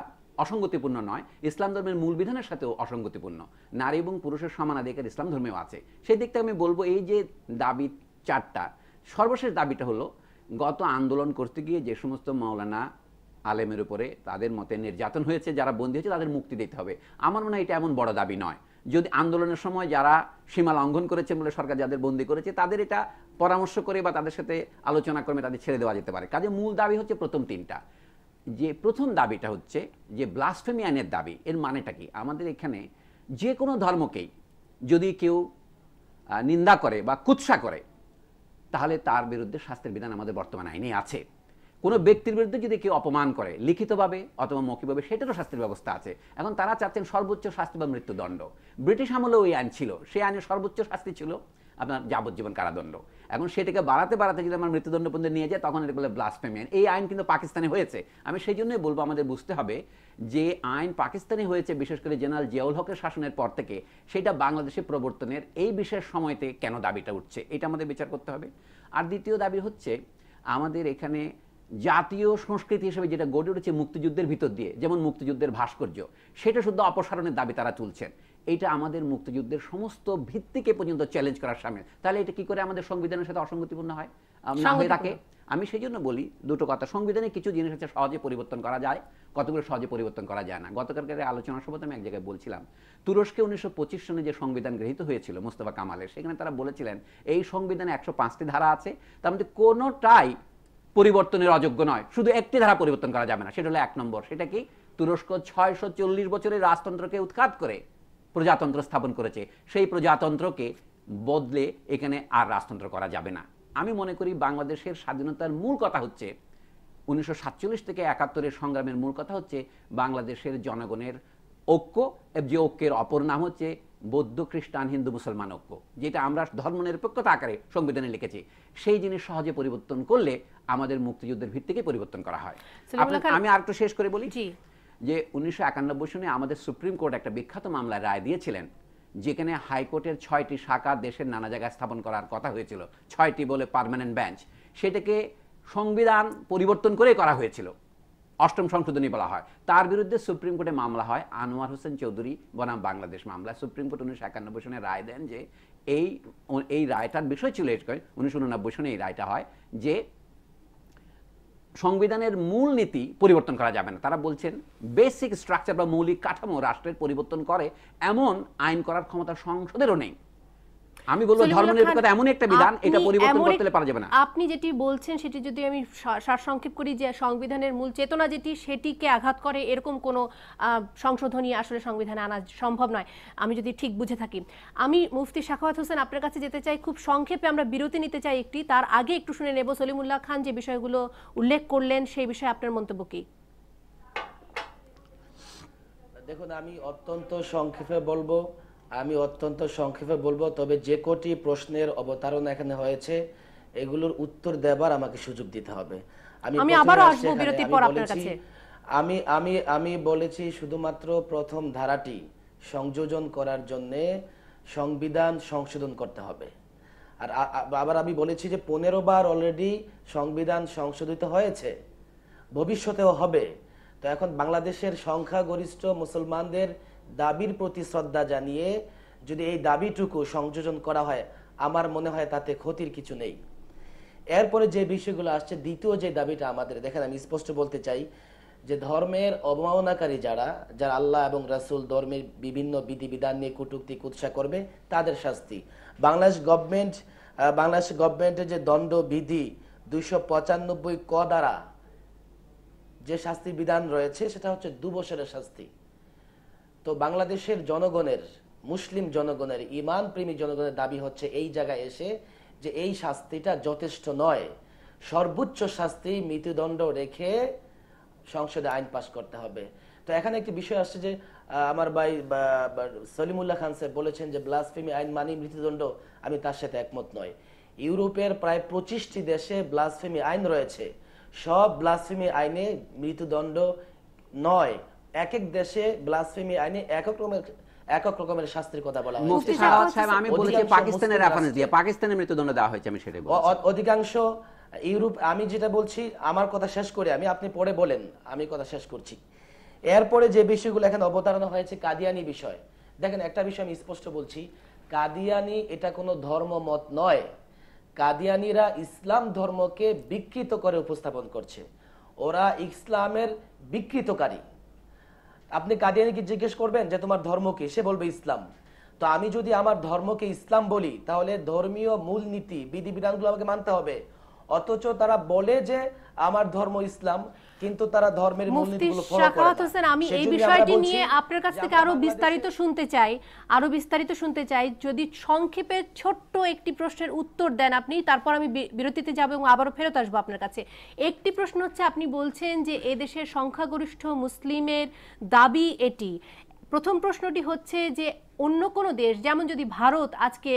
অসঙ্গতিপূর্ণ নয় ইসলাম ধর্মের মূল বিধানের সাথেও অসঙ্গতিপূর্ণ নারী এবং পুরুষের সমানাধিকার ইসলাম ধর্মেও আছে সেই দিকটা আমি বলবো এই যে দাবি চারটা সর্বশেষ দাবিটা হলো গত আন্দোলন করতে গিয়ে যে সমস্ত মাওলানা আলেমের উপরে তাদের মতে নির্যাতন হয়েছে যারা বন্দী হয়েছে তাদের মুক্তি দিতে হবে আমার মনে হয় এটা এমন বড় দাবি নয় যদি আন্দোলনের সময় যারা সীমা লঙ্ঘন করেছে বলে সরকার যাদের বন্দি করেছে তাদের এটা পরামর্শ করে বা তাদের সাথে আলোচনা করে তাদের ছেড়ে দেওয়া যেতে পারে কাজে মূল দাবি হচ্ছে প্রথম তিনটা যে প্রথম দাবিটা হচ্ছে যে ব্লাসফেমি আইনের দাবি এর মানেটা কি আমাদের এখানে যে কোনো ধর্মকেই যদি কেউ নিন্দা করে বা কুৎসা করে তাহলে তার বিরুদ্ধে শাস্তির বিধান আমাদের বর্তমান আইনে আছে কোনো ব্যক্তির বিরুদ্ধে যদি কেউ অপমান করে লিখিতভাবে অথবা মৌখিকভাবে সেটারও শাস্তির ব্যবস্থা আছে এখন তারা চাচ্ছেন সর্বোচ্চ শাস্তি বা মৃত্যুদণ্ড ব্রিটিশ আমলেও ওই আইন ছিল সেই আইনের সর্বোচ্চ শাস্তি ছিল আপনার যাবজ্জীবন কারাদণ্ড এখন সেটাকে বাড়াতে বাড়াতে যদি আমার মৃত্যুদণ্ড পর্যন্ত নিয়ে যায় তখন এটা বলে ব্লাস্ট পেমেন্ট এই আইন কিন্তু পাকিস্তানে হয়েছে আমি সেই জন্যই বলবো আমাদের বুঝতে হবে যে আইন পাকিস্তানে হয়েছে বিশেষ করে জেনারেল জিয়াউল হকের শাসনের পর থেকে সেটা বাংলাদেশে প্রবর্তনের এই বিশেষ সময়তে কেন দাবিটা উঠছে এটা আমাদের বিচার করতে হবে আর দ্বিতীয় দাবি হচ্ছে আমাদের এখানে জাতীয় সংস্কৃতি হিসেবে যেটা গড়ে উঠেছে মুক্তিযুদ্ধের ভিতর দিয়ে যেমন মুক্তিযুদ্ধের ভাস্কর্য সেটা শুদ্ধ অপসারণের দাবি তারা তুলছেন এটা আমাদের মুক্তিযুদ্ধের সমস্ত ভিত্তিকে পর্যন্ত চ্যালেঞ্জ করার সামনে তাহলে এটা কি করে আমাদের সংবিধানের সাথে অসঙ্গতিপূর্ণ হয় না হয়ে থাকে আমি সেই জন্য বলি দুটো কথা সংবিধানে কিছু জিনিস আছে সহজে পরিবর্তন করা যায় কতগুলো সহজে পরিবর্তন করা যায় না গতকালকার আলোচনা সভাতে আমি এক জায়গায় বলছিলাম তুরস্কে উনিশশো সনে যে সংবিধান গৃহীত হয়েছিল মোস্তফা কামালের সেখানে তারা বলেছিলেন এই সংবিধানে একশো পাঁচটি ধারা আছে তার মধ্যে কোনোটাই পরিবর্তনের অযোগ্য নয় শুধু একটি ধারা পরিবর্তন করা যাবে না সেটা হলো এক নম্বর সেটা কি তুরস্ক ছয়শো চল্লিশ বছরের রাজতন্ত্রকে উৎখাত করে প্রজাতন্ত্র স্থাপন করেছে সেই প্রজাতন্ত্রকে বদলে এখানে আর রাজতন্ত্র করা যাবে না আমি মনে করি বাংলাদেশের স্বাধীনতার মূল কথা হচ্ছে উনিশশো থেকে একাত্তরের সংগ্রামের মূল কথা হচ্ছে বাংলাদেশের জনগণের ঐক্য যে ঐক্যের অপর নাম হচ্ছে বৌদ্ধ খ্রিস্টান হিন্দু মুসলমান ঐক্য যেটা আমরা ধর্মনিরপেক্ষতা আকারে সংবিধানে লিখেছি সেই জিনিস সহজে পরিবর্তন করলে আমাদের মুক্তিযুদ্ধের ভিত্তিকে পরিবর্তন করা হয় আমি আর একটু শেষ করে বলি যে উনিশশো সনে আমাদের সুপ্রিম কোর্ট একটা বিখ্যাত মামলায় রায় দিয়েছিলেন যেখানে হাইকোর্টের ছয়টি শাখা দেশের নানা জায়গায় স্থাপন করার কথা হয়েছিল ছয়টি বলে পারমানেন্ট বেঞ্চ সেটাকে সংবিধান পরিবর্তন করে করা হয়েছিল অষ্টম সংশোধনী বলা হয় তার বিরুদ্ধে সুপ্রিম কোর্টে মামলা হয় আনোয়ার হোসেন চৌধুরী বনাম বাংলাদেশ মামলায় সুপ্রিম কোর্ট উনিশশো একানব্বই সনে রায় দেন যে এই এই রায়টার বিষয় ছিল উনিশশো উননব্বই সনে এই রায়টা হয় যে সংবিধানের মূল নীতি পরিবর্তন করা যাবে না তারা বলছেন বেসিক স্ট্রাকচার বা মৌলিক কাঠামো রাষ্ট্রের পরিবর্তন করে এমন আইন করার ক্ষমতা সংসদেরও নেই আমি বলবো নিরপেক্ষতা এমন একটা বিধান এটা পরিবর্তন করতে পারা যাবে না আপনি যেটি বলছেন সেটি যদি আমি সারসংক্ষেপ করি যে সংবিধানের মূল চেতনা যেটি সেটিকে আঘাত করে এরকম কোনো সংশোধনী আসলে সংবিধানে আনা সম্ভব নয় আমি যদি ঠিক বুঝে থাকি আমি মুফতি শাখাওয়াত হোসেন আপনার কাছে যেতে চাই খুব সংক্ষেপে আমরা বিরতি নিতে চাই একটি তার আগে একটু শুনে নেব সলিমুল্লাহ খান যে বিষয়গুলো উল্লেখ করলেন সেই বিষয়ে আপনার মন্তব্য কি দেখুন আমি অত্যন্ত সংক্ষেপে বলবো আমি অত্যন্ত সংক্ষেপে বলবো তবে যে কটি প্রশ্নের অবতারণা এখানে হয়েছে এগুলোর উত্তর দেবার আমাকে সুযোগ দিতে হবে আমি আবারও আসবো বিরতির পর আপনার কাছে আমি আমি আমি বলেছি শুধুমাত্র প্রথম ধারাটি সংযোজন করার জন্য সংবিধান সংশোধন করতে হবে আর আবার আমি বলেছি যে পনেরো বার অলরেডি সংবিধান সংশোধিত হয়েছে ভবিষ্যতেও হবে তো এখন বাংলাদেশের সংখ্যাগরিষ্ঠ মুসলমানদের দাবির প্রতি শ্রদ্ধা জানিয়ে যদি এই দাবিটুকু সংযোজন করা হয় আমার মনে হয় তাতে ক্ষতির কিছু নেই এরপরে যে বিষয়গুলো আসছে দ্বিতীয় যে দাবিটা আমাদের দেখেন আমি স্পষ্ট বলতে চাই যে ধর্মের অবমাননাকারী যারা যারা আল্লাহ এবং রাসুল ধর্মের বিভিন্ন বিধিবিধান নিয়ে কুটুক্তি কুৎসা করবে তাদের শাস্তি বাংলাদেশ গভর্নমেন্ট বাংলাদেশ গভর্নমেন্টের যে দণ্ডবিধি দুইশো পঁচানব্বই ক দ্বারা যে শাস্তি বিধান রয়েছে সেটা হচ্ছে দু বছরের শাস্তি তো বাংলাদেশের জনগণের মুসলিম জনগণের ইমান প্রেমী জনগণের দাবি হচ্ছে এই জায়গায় এসে যে এই শাস্তিটা যথেষ্ট নয় সর্বোচ্চ শাস্তি মৃত্যুদণ্ড রেখে সংসদে আইন পাশ করতে হবে তো এখানে একটি বিষয় আসছে যে আমার ভাই সলিমুল্লাহ খান সাহেব বলেছেন যে ব্লাসফেমি আইন মানি মৃত্যুদণ্ড আমি তার সাথে একমত নয় ইউরোপের প্রায় পঁচিশটি দেশে ব্লাসফেমি আইন রয়েছে সব ব্লাসফেমি আইনে মৃত্যুদণ্ড নয় এক এক দেশে ব্লাসফেমি আইনে একক রকমের একক রকমের শাস্তির কথা বলা হয় মুফতি সাহাওয়াত সাহেব আমি বলেছি পাকিস্তানের রেফারেন্স দিয়ে পাকিস্তানে মৃত্যুদণ্ড দেওয়া হয়েছে আমি সেটাই বলছি অধিকাংশ ইউরোপ আমি যেটা বলছি আমার কথা শেষ করে আমি আপনি পরে বলেন আমি কথা শেষ করছি এরপরে যে বিষয়গুলো এখানে অবতারণা হয়েছে কাদিয়ানি বিষয় দেখেন একটা বিষয় আমি স্পষ্ট বলছি কাদিয়ানি এটা কোনো ধর্ম মত নয় কাদিয়ানিরা ইসলাম ধর্মকে বিকৃত করে উপস্থাপন করছে ওরা ইসলামের বিকৃতকারী আপনি কাদিয়ানিকে জিজ্ঞেস করবেন যে তোমার ধর্ম কি সে বলবে ইসলাম তো আমি যদি আমার ধর্মকে ইসলাম বলি তাহলে ধর্মীয় মূল নীতি বিধি বিধানগুলো আমাকে মানতে হবে অথচ তারা বলে যে আমার ধর্ম ইসলাম কিন্তু তারা ধর্মের আমি এই বিষয়টি নিয়ে আপনার কাছ থেকে আরো বিস্তারিত শুনতে চাই আরো বিস্তারিত শুনতে চাই যদি সংক্ষেপে ছোট্ট একটি প্রশ্নের উত্তর দেন আপনি তারপর আমি বিরতিতে যাব এবং আবারও ফেরত আসবো আপনার কাছে একটি প্রশ্ন হচ্ছে আপনি বলছেন যে এদেশের সংখ্যাগরিষ্ঠ মুসলিমের দাবি এটি প্রথম প্রশ্নটি হচ্ছে যে অন্য কোনো দেশ যেমন যদি ভারত আজকে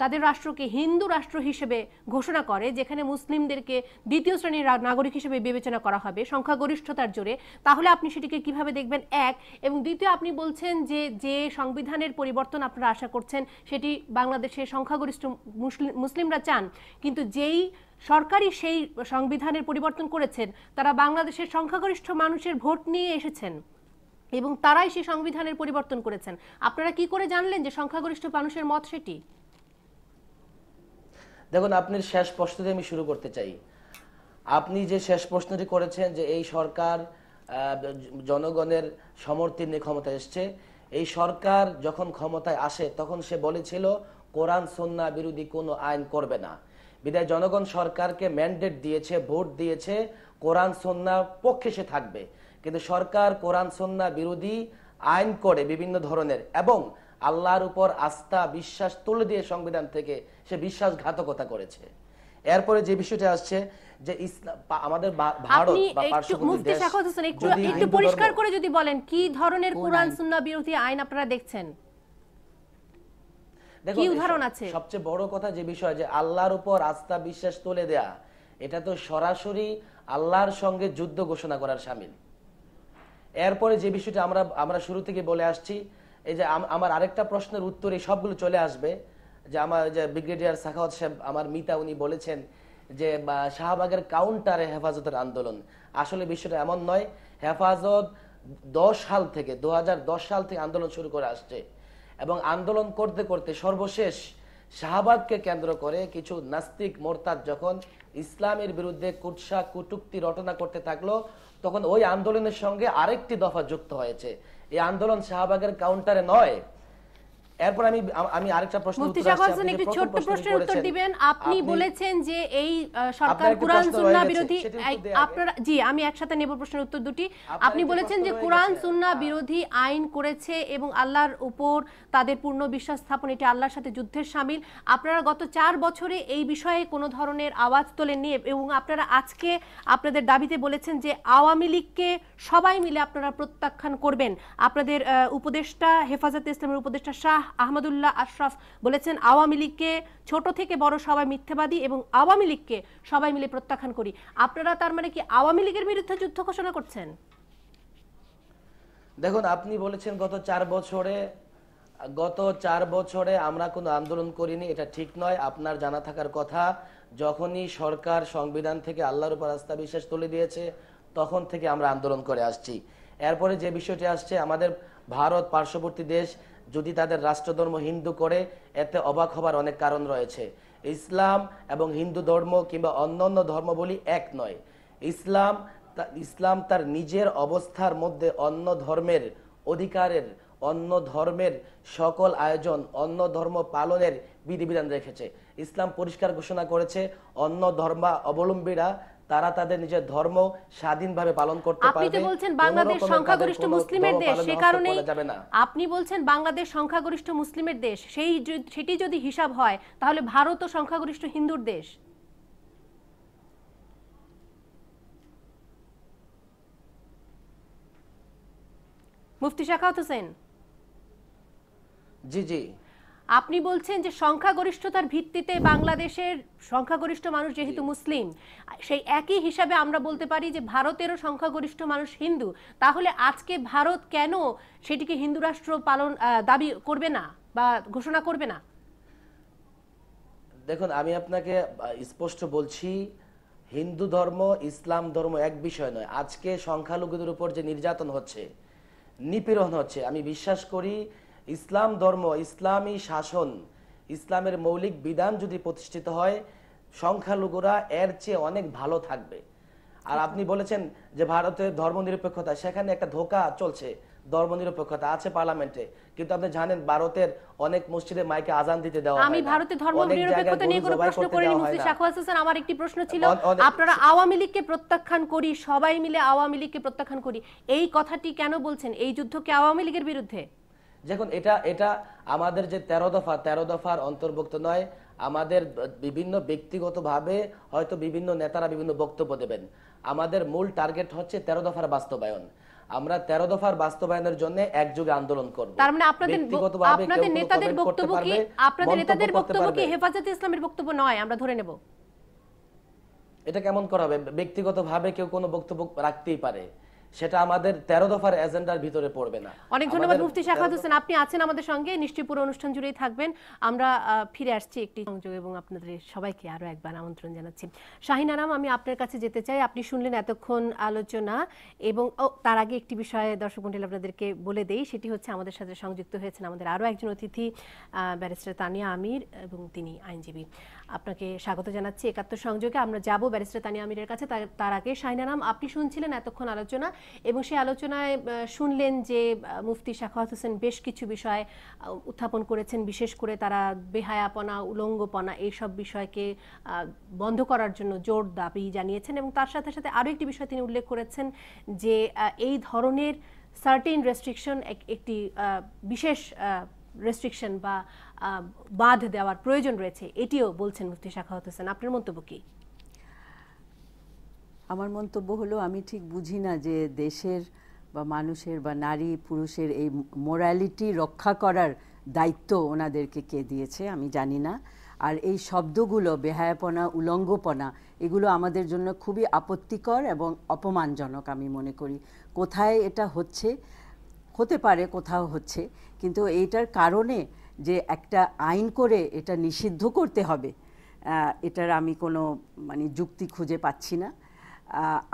তাদের রাষ্ট্রকে হিন্দু রাষ্ট্র হিসেবে ঘোষণা করে যেখানে মুসলিমদেরকে দ্বিতীয় শ্রেণীর নাগরিক হিসেবে বিবেচনা করা হবে সংখ্যাগরিষ্ঠতার জোরে তাহলে আপনি সেটিকে কিভাবে দেখবেন এক এবং দ্বিতীয় আপনি বলছেন যে যে সংবিধানের পরিবর্তন আপনারা আশা করছেন সেটি বাংলাদেশে সংখ্যাগরিষ্ঠ মুসলিমরা চান কিন্তু যেই সরকারই সেই সংবিধানের পরিবর্তন করেছেন তারা বাংলাদেশের সংখ্যাগরিষ্ঠ মানুষের ভোট নিয়ে এসেছেন এবং তারাই সেই সংবিধানের পরিবর্তন করেছেন আপনারা কি করে জানলেন যে সংখ্যাগরিষ্ঠ মানুষের মত সেটি দেখুন আপনি শেষ প্রশ্ন আমি শুরু করতে চাই আপনি যে শেষ প্রশ্নটি করেছেন যে এই সরকার জনগণের সমর্থন নিয়ে ক্ষমতা এসছে এই সরকার যখন ক্ষমতায় আসে তখন সে বলেছিল কোরআন সন্না বিরোধী কোনো আইন করবে না বিদায় জনগণ সরকারকে ম্যান্ডেট দিয়েছে ভোট দিয়েছে কোরআন সন্না পক্ষে সে থাকবে কিন্তু সরকার কোরআন সন্না বিরোধী আইন করে বিভিন্ন ধরনের এবং আল্লাহর উপর আস্থা বিশ্বাস তুলে দিয়ে সংবিধান থেকে সে বিশ্বাস ঘাতকতা করেছে এরপরে যে বিষয়টি আসছে যে আমাদের ভারত পরিষ্কার করে যদি বলেন কি ধরনের কোরআন সুন্নাহ বিরোধী আইন আপনারা দেখছেন দেখো সবচেয়ে বড় কথা যে বিষয় যে আল্লাহর উপর আস্থা বিশ্বাস তুলে দেয়া এটা তো সরাসরি আল্লাহর সঙ্গে যুদ্ধ ঘোষণা করার সামিল এরপরে যে বিষয়টা আমরা আমরা শুরু থেকে বলে আসছি এই যে আমার আরেকটা প্রশ্নের উত্তর এই সবগুলো চলে আসবে যে আমার যে ব্রিগেডিয়ার সাখাওয়াত সাহেব আমার মিতা উনি বলেছেন যে শাহবাগের কাউন্টারে হেফাজতের আন্দোলন আসলে বিষয়টা এমন নয় হেফাজত দশ সাল থেকে দু দশ সাল থেকে আন্দোলন শুরু করে আসছে এবং আন্দোলন করতে করতে সর্বশেষ শাহবাগকে কেন্দ্র করে কিছু নাস্তিক মোরতাদ যখন ইসলামের বিরুদ্ধে কুৎসা কুটুক্তি রটনা করতে থাকলো তখন ওই আন্দোলনের সঙ্গে আরেকটি দফা যুক্ত হয়েছে এই আন্দোলন শাহবাগের কাউন্টারে নয় এরপর আমি আমি আরেকটা প্রশ্ন উত্তর মুফতি সাগরজন একটু ছোট প্রশ্নের উত্তর দিবেন আপনি বলেছেন যে এই সরকার কুরআন সুন্নাহ বিরোধী আপনারা জি আমি একসাথে নেব প্রশ্নের উত্তর দুটি আপনি বলেছেন যে কুরআন সুন্নাহ বিরোধী আইন করেছে এবং আল্লাহর উপর তাদের পূর্ণ বিশ্বাস স্থাপন এটি আল্লাহর সাথে যুদ্ধের শামিল আপনারা গত চার বছরে এই বিষয়ে কোনো ধরনের আওয়াজ তোলেননি এবং আপনারা আজকে আপনাদের দাবিতে বলেছেন যে আওয়ামী লীগকে সবাই মিলে আপনারা প্রত্যাখ্যান করবেন আপনাদের উপদেষ্টা হেফাজতে ইসলামের উপদেষ্টা শাহ আহমদুল্লাহ আশরাফ বলেছেন আওয়ামী লীগকে ছোট থেকে বড় সবাই মিথ্যাবাদী এবং আওয়ামী লীগকে সবাই মিলে প্রত্যাখ্যান করি আপনারা তার মানে কি আওয়ামী লীগের বিরুদ্ধে যুদ্ধ ঘোষণা করছেন দেখুন আপনি বলেছেন গত চার বছরে গত চার বছরে আমরা কোনো আন্দোলন করিনি এটা ঠিক নয় আপনার জানা থাকার কথা যখনই সরকার সংবিধান থেকে আল্লাহর উপর আস্থা বিশ্বাস তুলে দিয়েছে তখন থেকে আমরা আন্দোলন করে আসছি এরপরে যে বিষয়টি আসছে আমাদের ভারত পার্শ্ববর্তী দেশ যদি তাদের রাষ্ট্রধর্ম হিন্দু করে এতে অবাক হবার অনেক কারণ রয়েছে ইসলাম এবং হিন্দু ধর্ম কিংবা অন্যান্য বলি এক নয় ইসলাম ইসলাম তার নিজের অবস্থার মধ্যে অন্য ধর্মের অধিকারের অন্য ধর্মের সকল আয়োজন অন্য ধর্ম পালনের বিধিবিধান রেখেছে ইসলাম পরিষ্কার ঘোষণা করেছে অন্য ধর্মা অবলম্বীরা তারা তাদের নিজের ধর্ম স্বাধীনভাবে পালন করতে পারবে আপনি তো বলছেন বাংলাদেশ সংখ্যাগরিষ্ঠ মুসলিমের দেশ সে কারণেই আপনি বলছেন বাংলাদেশ সংখ্যাগরিষ্ঠ মুসলিমের দেশ সেই সেটি যদি হিসাব হয় তাহলে ভারতও সংখ্যাগরিষ্ঠ হিন্দুর দেশ মুফতি শাখাউত হোসেন জি জি আপনি বলছেন যে সংখ্যাগরিষ্ঠতার ভিত্তিতে বাংলাদেশের সংখ্যাগরিষ্ঠ মানুষ যেহেতু মুসলিম সেই একই হিসাবে আমরা বলতে পারি যে ভারতেরও সংখ্যাগরিষ্ঠ মানুষ হিন্দু তাহলে আজকে ভারত কেন সেটিকে হিন্দু রাষ্ট্র পালন দাবি করবে না বা ঘোষণা করবে না দেখুন আমি আপনাকে স্পষ্ট বলছি হিন্দু ধর্ম ইসলাম ধর্ম এক বিষয় নয় আজকে সংখ্যালঘুদের উপর যে নির্যাতন হচ্ছে নিপীড়ন হচ্ছে আমি বিশ্বাস করি ইসলাম ধর্ম ইসলামী শাসন ইসলামের মৌলিক বিধান যদি প্রতিষ্ঠিত হয় সংখ্যালঘুরা এর চেয়ে অনেক ভালো থাকবে আর আপনি বলেছেন যে ভারতের নিরপেক্ষতা সেখানে একটা ধোকা চলছে ধর্ম নিরপেক্ষতা আছে পার্লামেন্টে কিন্তু আপনি জানেন ভারতের অনেক মসজিদে মাইকে আজান দিতে দেওয়া আমি ভারতের নিরপেক্ষতা নিয়ে কোনো প্রশ্ন করিনি মুফতি শাহওয়াজ হোসেন আমার একটি প্রশ্ন ছিল আপনারা আওয়ামী লীগকে প্রত্যাখ্যান করি সবাই মিলে আওয়ামী লীগকে প্রত্যাখ্যান করি এই কথাটি কেন বলছেন এই যুদ্ধ কি আওয়ামী লীগের বিরুদ্ধে যখন এটা এটা আমাদের যে তেরো দফা তেরো দফার অন্তর্ভুক্ত নয় আমাদের বিভিন্ন ব্যক্তিগতভাবে হয়তো বিভিন্ন নেতারা বিভিন্ন বক্তব্য দেবেন আমাদের মূল টার্গেট হচ্ছে তেরো দফার বাস্তবায়ন আমরা তেরো দফার বাস্তবায়নের জন্য একযোগে আন্দোলন করব তার মানে আপনাদের আপনাদের নেতাদের বক্তব্য কি আপনাদের নেতাদের বক্তব্য কি হেফাজতে ইসলামের বক্তব্য নয় আমরা ধরে নেব এটা কেমন করা হবে ব্যক্তিগতভাবে কেউ কোনো বক্তব্য রাখতেই পারে সেটা আমাদের তেরো দফার এজেন্ডার ভিতরে পড়বে না অনেক ধন্যবাদ মুফতি শাখাত হোসেন আপনি আছেন আমাদের সঙ্গে নিশ্চয়ই পুরো অনুষ্ঠান জুড়েই থাকবেন আমরা ফিরে আসছি একটি সংযোগ এবং আপনাদের সবাইকে আরও একবার আমন্ত্রণ জানাচ্ছি শাহিন আরাম আমি আপনার কাছে যেতে চাই আপনি শুনলেন এতক্ষণ আলোচনা এবং তার আগে একটি বিষয়ে দর্শক মন্ডল আপনাদেরকে বলে দেই সেটি হচ্ছে আমাদের সাথে সংযুক্ত হয়েছেন আমাদের আরও একজন অতিথি ব্যারিস্টার তানিয়া আমির এবং তিনি আইনজীবী আপনাকে স্বাগত জানাচ্ছি একাত্তর সংযোগে আমরা যাব ব্যারিস্টার তানিয়া আমিরের কাছে তার আগে নাম আপনি শুনছিলেন এতক্ষণ আলোচনা এবং সেই আলোচনায় শুনলেন যে মুফতি শাখাওয়াত হোসেন বেশ কিছু বিষয় উত্থাপন করেছেন বিশেষ করে তারা বেহায়াপনা উলঙ্গপনা এইসব বিষয়কে বন্ধ করার জন্য জোর দাবি জানিয়েছেন এবং তার সাথে সাথে আরও একটি বিষয় তিনি উল্লেখ করেছেন যে এই ধরনের সার্টিন রেস্ট্রিকশন একটি বিশেষ রেস্ট্রিকশন বা বাদ দেওয়ার প্রয়োজন রয়েছে এটিও বলছেন মুফতি সাখাওয়াত হোসেন আপনার মন্তব্য কি আমার মন্তব্য হলো আমি ঠিক বুঝি না যে দেশের বা মানুষের বা নারী পুরুষের এই মোরালিটি রক্ষা করার দায়িত্ব ওনাদেরকে কে দিয়েছে আমি জানি না আর এই শব্দগুলো বেহায়াপনা উলঙ্গপনা এগুলো আমাদের জন্য খুবই আপত্তিকর এবং অপমানজনক আমি মনে করি কোথায় এটা হচ্ছে হতে পারে কোথাও হচ্ছে কিন্তু এইটার কারণে যে একটা আইন করে এটা নিষিদ্ধ করতে হবে এটার আমি কোনো মানে যুক্তি খুঁজে পাচ্ছি না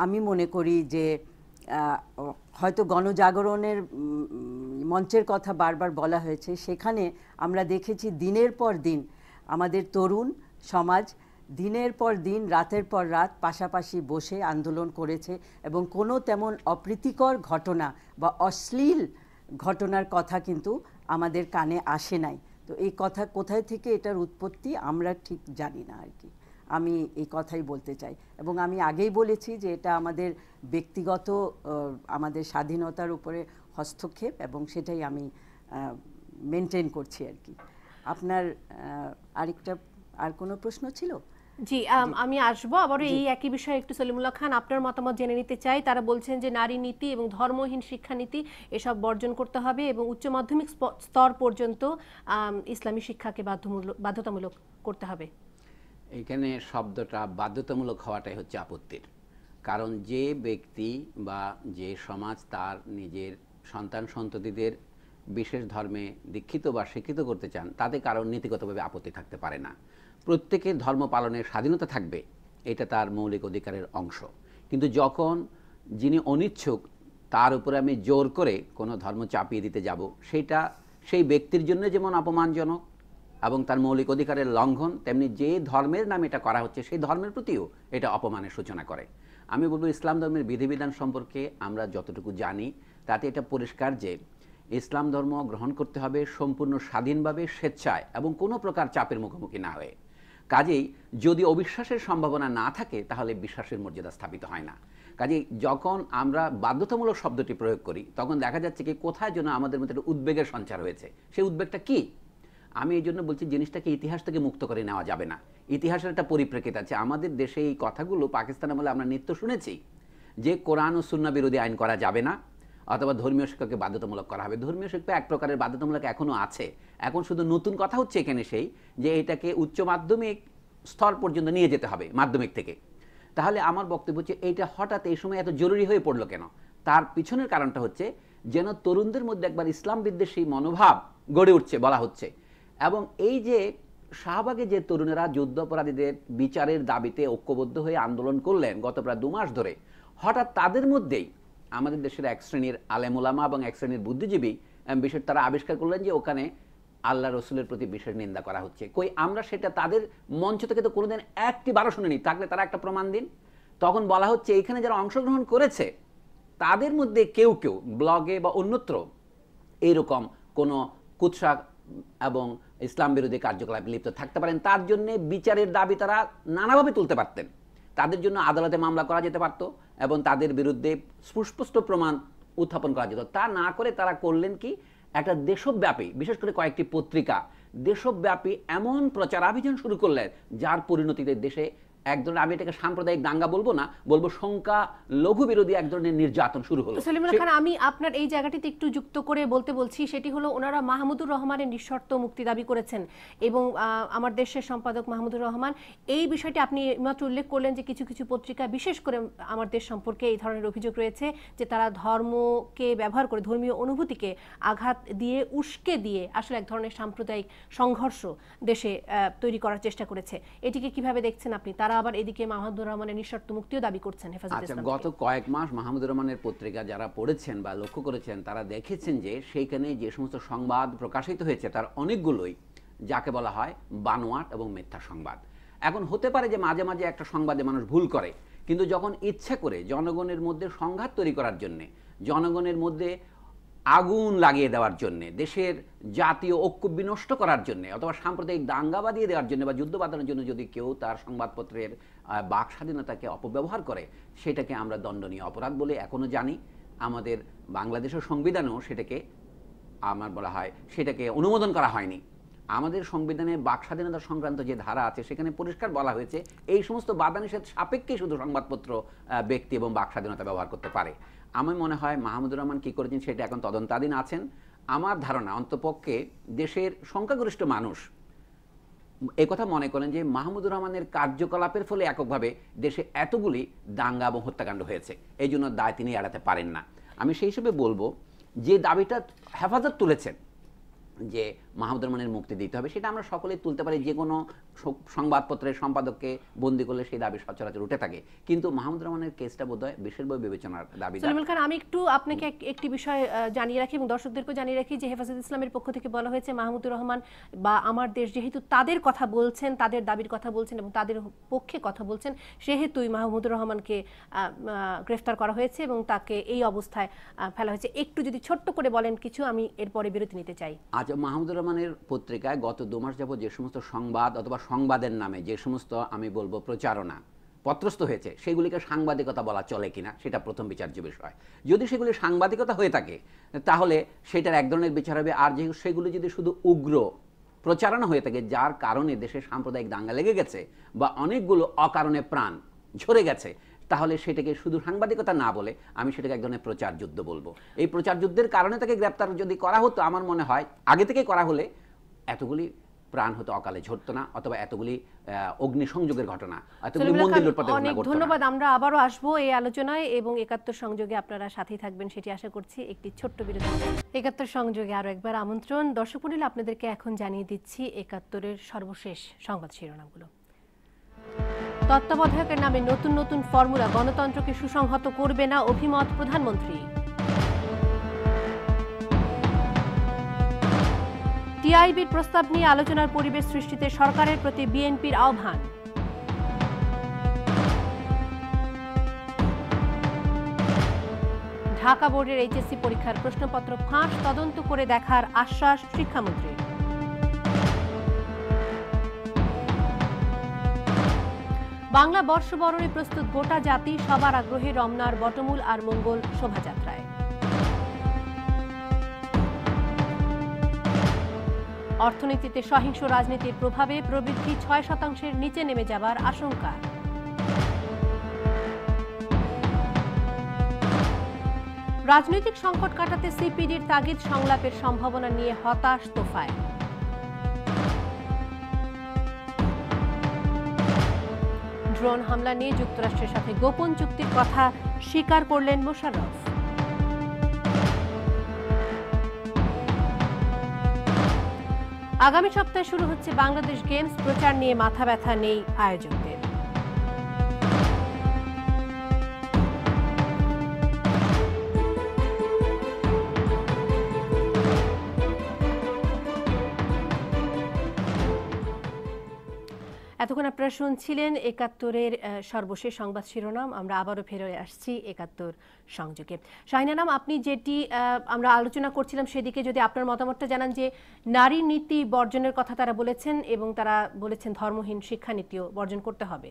আমি মনে করি যে হয়তো গণজাগরণের মঞ্চের কথা বারবার বলা হয়েছে সেখানে আমরা দেখেছি দিনের পর দিন আমাদের তরুণ সমাজ দিনের পর দিন রাতের পর রাত পাশাপাশি বসে আন্দোলন করেছে এবং কোনো তেমন অপ্রীতিকর ঘটনা বা অশ্লীল ঘটনার কথা কিন্তু আমাদের কানে আসে নাই তো এই কথা কোথায় থেকে এটার উৎপত্তি আমরা ঠিক জানি না আর কি আমি এই কথাই বলতে চাই এবং আমি আগেই বলেছি যে এটা আমাদের ব্যক্তিগত আমাদের স্বাধীনতার উপরে হস্তক্ষেপ এবং সেটাই আমি মেনটেন করছি আর কি আপনার আরেকটা আর কোনো প্রশ্ন ছিল জি আমি আসব আবার এই একই বিষয়ে একটু সলিমুল্লাহ খান আপনার মতামত জেনে নিতে চাই তারা বলছেন যে নারী নীতি এবং ধর্মহীন শিক্ষানীতি এসব বর্জন করতে হবে এবং উচ্চ মাধ্যমিক স্তর পর্যন্ত ইসলামী শিক্ষাকে বাধ্যতামূলক করতে হবে এখানে শব্দটা বাধ্যতামূলক হওয়াটাই হচ্ছে আপত্তির কারণ যে ব্যক্তি বা যে সমাজ তার নিজের সন্তান সন্ততিদের বিশেষ ধর্মে দীক্ষিত বা শিক্ষিত করতে চান তাতে কারণ নীতিগতভাবে আপত্তি থাকতে পারে না প্রত্যেকের ধর্ম পালনের স্বাধীনতা থাকবে এটা তার মৌলিক অধিকারের অংশ কিন্তু যখন যিনি অনিচ্ছুক তার উপরে আমি জোর করে কোনো ধর্ম চাপিয়ে দিতে যাব সেটা সেই ব্যক্তির জন্য যেমন অপমানজনক এবং তার মৌলিক অধিকারের লঙ্ঘন তেমনি যে ধর্মের নামে এটা করা হচ্ছে সেই ধর্মের প্রতিও এটা অপমানের সূচনা করে আমি বলবো ইসলাম ধর্মের বিধিবিধান সম্পর্কে আমরা যতটুকু জানি তাতে এটা পরিষ্কার যে ইসলাম ধর্ম গ্রহণ করতে হবে সম্পূর্ণ স্বাধীনভাবে স্বেচ্ছায় এবং কোনো প্রকার চাপের মুখোমুখি না হয়ে কাজেই যদি অবিশ্বাসের সম্ভাবনা না থাকে তাহলে বিশ্বাসের মর্যাদা স্থাপিত হয় না কাজেই যখন আমরা বাধ্যতামূলক শব্দটি প্রয়োগ করি তখন দেখা যাচ্ছে কি কোথায় যেন আমাদের মধ্যে একটা উদ্বেগের সঞ্চার হয়েছে সেই উদ্বেগটা কি আমি এই জন্য বলছি জিনিসটাকে ইতিহাস থেকে মুক্ত করে নেওয়া যাবে না ইতিহাসের একটা পরিপ্রেক্ষিত আছে আমাদের দেশে এই কথাগুলো পাকিস্তান বলে আমরা নিত্য শুনেছি যে কোরআন ও সুন্না বিরোধী আইন করা যাবে না অথবা ধর্মীয় শিক্ষাকে বাধ্যতামূলক করা হবে ধর্মীয় শিক্ষা এক প্রকারের বাধ্যতামূলক এখনও আছে এখন শুধু নতুন কথা হচ্ছে এখানে সেই যে এটাকে উচ্চ মাধ্যমিক স্তর পর্যন্ত নিয়ে যেতে হবে মাধ্যমিক থেকে তাহলে আমার বক্তব্য হচ্ছে এইটা হঠাৎ এই সময় এত জরুরি হয়ে পড়লো কেন তার পিছনের কারণটা হচ্ছে যেন তরুণদের মধ্যে একবার ইসলাম বিদ্বেষী মনোভাব গড়ে উঠছে বলা হচ্ছে এবং এই যে শাহবাগে যে তরুণেরা যুদ্ধাপরাধীদের বিচারের দাবিতে ঐক্যবদ্ধ হয়ে আন্দোলন করলেন গত প্রায় দু মাস ধরে হঠাৎ তাদের মধ্যেই আমাদের দেশের এক শ্রেণীর আলেমুলামা এবং এক শ্রেণীর বুদ্ধিজীবী বিষয় তারা আবিষ্কার করলেন যে ওখানে আল্লাহ রসুলের প্রতি বিশেষ নিন্দা করা হচ্ছে কই আমরা সেটা তাদের মঞ্চ থেকে তো কোনোদিন একটি বারো শুনিনি থাকলে তারা একটা প্রমাণ দিন তখন বলা হচ্ছে এখানে যারা অংশগ্রহণ করেছে তাদের মধ্যে কেউ কেউ ব্লগে বা অন্যত্র এইরকম কোনো কুৎসা এবং ইসলাম বিরোধী কার্যকলাপ লিপ্ত থাকতে পারেন তার জন্য বিচারের দাবি তারা নানাভাবে তুলতে পারতেন তাদের জন্য আদালতে মামলা করা যেতে পারতো এবং তাদের বিরুদ্ধে সুস্পষ্ট প্রমাণ উত্থাপন করা যেত তা না করে তারা করলেন কি একটা দেশব্যাপী বিশেষ করে কয়েকটি পত্রিকা দেশব্যাপী এমন প্রচারাভিযান শুরু করলেন যার পরিণতিতে দেশে এক ধরনের আমি এটাকে সাম্প্রদায়িক দাঙ্গা বলবো না বলবো সংখ্যা লঘু বিরোধী এক ধরনের নির্যাতন শুরু হলো সলিমুল খান আমি আপনার এই জায়গাটিতে একটু যুক্ত করে বলতে বলছি সেটি হলো ওনারা মাহমুদুর রহমানের নিঃশর্ত মুক্তি দাবি করেছেন এবং আমার দেশের সম্পাদক মাহমুদুর রহমান এই বিষয়টি আপনি মাত্র উল্লেখ করলেন যে কিছু কিছু পত্রিকা বিশেষ করে আমার দেশ সম্পর্কে এই ধরনের অভিযোগ রয়েছে যে তারা ধর্মকে ব্যবহার করে ধর্মীয় অনুভূতিকে আঘাত দিয়ে উস্কে দিয়ে আসলে এক ধরনের সাম্প্রদায়িক সংঘর্ষ দেশে তৈরি করার চেষ্টা করেছে এটিকে কিভাবে দেখছেন আপনি তারা আবার এদিকে মাহমুদুর রহমানের নিঃশর্ত মুক্তিও দাবি করছেন হেফাজত আচ্ছা গত কয়েক মাস মাহমুদুর রহমানের পত্রিকা যারা পড়েছেন বা লক্ষ্য করেছেন তারা দেখেছেন যে সেইখানে যে সমস্ত সংবাদ প্রকাশিত হয়েছে তার অনেকগুলোই যাকে বলা হয় বানোয়াট এবং মিথ্যা সংবাদ এখন হতে পারে যে মাঝে মাঝে একটা সংবাদে মানুষ ভুল করে কিন্তু যখন ইচ্ছে করে জনগণের মধ্যে সংঘাত তৈরি করার জন্যে জনগণের মধ্যে আগুন লাগিয়ে দেওয়ার জন্য দেশের জাতীয় ঐক্য বিনষ্ট করার জন্য অথবা সাম্প্রদায়িক দাঙ্গা বাঁধিয়ে দেওয়ার জন্য বা যুদ্ধ বাঁধানোর জন্য যদি কেউ তার সংবাদপত্রের বাক স্বাধীনতাকে অপব্যবহার করে সেটাকে আমরা দণ্ডনীয় অপরাধ বলে এখনও জানি আমাদের বাংলাদেশের সংবিধানেও সেটাকে আমার বলা হয় সেটাকে অনুমোদন করা হয়নি আমাদের সংবিধানে বাক স্বাধীনতা সংক্রান্ত যে ধারা আছে সেখানে পরিষ্কার বলা হয়েছে এই সমস্ত বাধা নিষেধ সাপেক্ষে শুধু সংবাদপত্র ব্যক্তি এবং বাক স্বাধীনতা ব্যবহার করতে পারে আমি মনে হয় মাহমুদুর রহমান কী করেছেন সেটা এখন তদন্তাধীন আছেন আমার ধারণা অন্তপক্ষে দেশের সংখ্যাগরিষ্ঠ মানুষ কথা মনে করেন যে মাহমুদুর রহমানের কার্যকলাপের ফলে এককভাবে দেশে এতগুলি দাঙ্গা এবং হত্যাকাণ্ড হয়েছে এই জন্য দায় তিনি এড়াতে পারেন না আমি সেই হিসেবে বলবো যে দাবিটা হেফাজত তুলেছেন যে মাহমুদুর রহমানের মুক্তি দিতে হবে সেটা আমরা সকলে তুলতে পারি যে কোনো সংবাদপত্রের সম্পাদককে বন্দি করলে সেই দাবি সচরাচর উঠে থাকে কিন্তু মাহমুদুর রহমানের কেসটা হয় বিশেষভাবে বিবেচনার দাবি সুলেমান খান আমি একটু আপনাকে একটি বিষয় জানিয়ে রাখি এবং দর্শকদেরকে জানিয়ে রাখি যে হেফাজত ইসলামের পক্ষ থেকে বলা হয়েছে মাহমুদুর রহমান বা আমার দেশ যেহেতু তাদের কথা বলছেন তাদের দাবির কথা বলছেন এবং তাদের পক্ষে কথা বলছেন সেহেতুই মাহমুদুর রহমানকে গ্রেফতার করা হয়েছে এবং তাকে এই অবস্থায় ফেলা হয়েছে একটু যদি ছোট্ট করে বলেন কিছু আমি এরপরে বিরতি নিতে চাই আজ মাহমুদুর বর্তমানের পত্রিকায় গত দু মাস যাবত যে সমস্ত সংবাদ অথবা সংবাদের নামে যে সমস্ত আমি বলবো প্রচারণা পত্রস্থ হয়েছে সেগুলিকে সাংবাদিকতা বলা চলে কিনা সেটা প্রথম বিচার্য বিষয় যদি সেগুলি সাংবাদিকতা হয়ে থাকে তাহলে সেটার এক ধরনের বিচার হবে আর যেহেতু সেগুলি যদি শুধু উগ্র প্রচারণা হয়ে থাকে যার কারণে দেশে সাম্প্রদায়িক দাঙ্গা লেগে গেছে বা অনেকগুলো অকারণে প্রাণ ঝরে গেছে তাহলে সেটাকে শুধু সাংবাদিকতা না বলে আমি সেটাকে এক ধরনের প্রচার যুদ্ধ বলবো এই প্রচার যুদ্ধের কারণে তাকে গ্রেপ্তার যদি করা হতো আমার মনে হয় আগে থেকে করা হলে এতগুলি প্রাণ হতো অকালে ঝরতো না অথবা এতগুলি অগ্নিসংযোগের ঘটনা এতগুলি মন্দির লুটপাটের ঘটনা অনেক ধন্যবাদ আমরা আবারো আসবো এই আলোচনায় এবং একাত্তর সংযোগে আপনারা সাথেই থাকবেন সেটি আশা করছি একটি ছোট্ট বিরতি একাত্তর সংযোগে আরো একবার আমন্ত্রণ দর্শক মন্ডলী আপনাদেরকে এখন জানিয়ে দিচ্ছি একাত্তরের সর্বশেষ সংবাদ শিরোনামগুলো তত্ত্বাবধায়কের নামে নতুন নতুন ফর্মুলা গণতন্ত্রকে সুসংহত করবে না অভিমত প্রধানমন্ত্রী টিআইবির প্রস্তাব নিয়ে আলোচনার পরিবেশ সৃষ্টিতে সরকারের প্রতি বিএনপির আহ্বান ঢাকা বোর্ডের এইচএসসি পরীক্ষার প্রশ্নপত্র ফাঁস তদন্ত করে দেখার আশ্বাস শিক্ষামন্ত্রী বাংলা বর্ষবরণে প্রস্তুত গোটা জাতি সবার আগ্রহে রমনার বটমূল আর মঙ্গল শোভাযাত্রায় অর্থনীতিতে সহিংস রাজনীতির প্রভাবে প্রবৃদ্ধি ছয় শতাংশের নিচে নেমে যাবার আশঙ্কা রাজনৈতিক সংকট কাটাতে সিপিডির তাগিদ সংলাপের সম্ভাবনা নিয়ে হতাশ তোফায় ড্রোন হামলা নিয়ে যুক্তরাষ্ট্রের সাথে গোপন চুক্তির কথা স্বীকার করলেন মোশাররফ আগামী সপ্তাহে শুরু হচ্ছে বাংলাদেশ গেমস প্রচার নিয়ে মাথা ব্যথা নেই আয়োজকদের এতক্ষণ আপনারা শুনছিলেন একাত্তরের সর্বশেষ সংবাদ শিরোনাম আমরা আবারও ফেরত আসছি একাত্তর সংযোগে নাম আপনি যেটি আমরা আলোচনা করছিলাম সেদিকে যদি আপনার মতামতটা জানান যে নারী নীতি বর্জনের কথা তারা বলেছেন এবং তারা বলেছেন ধর্মহীন শিক্ষানীতিও বর্জন করতে হবে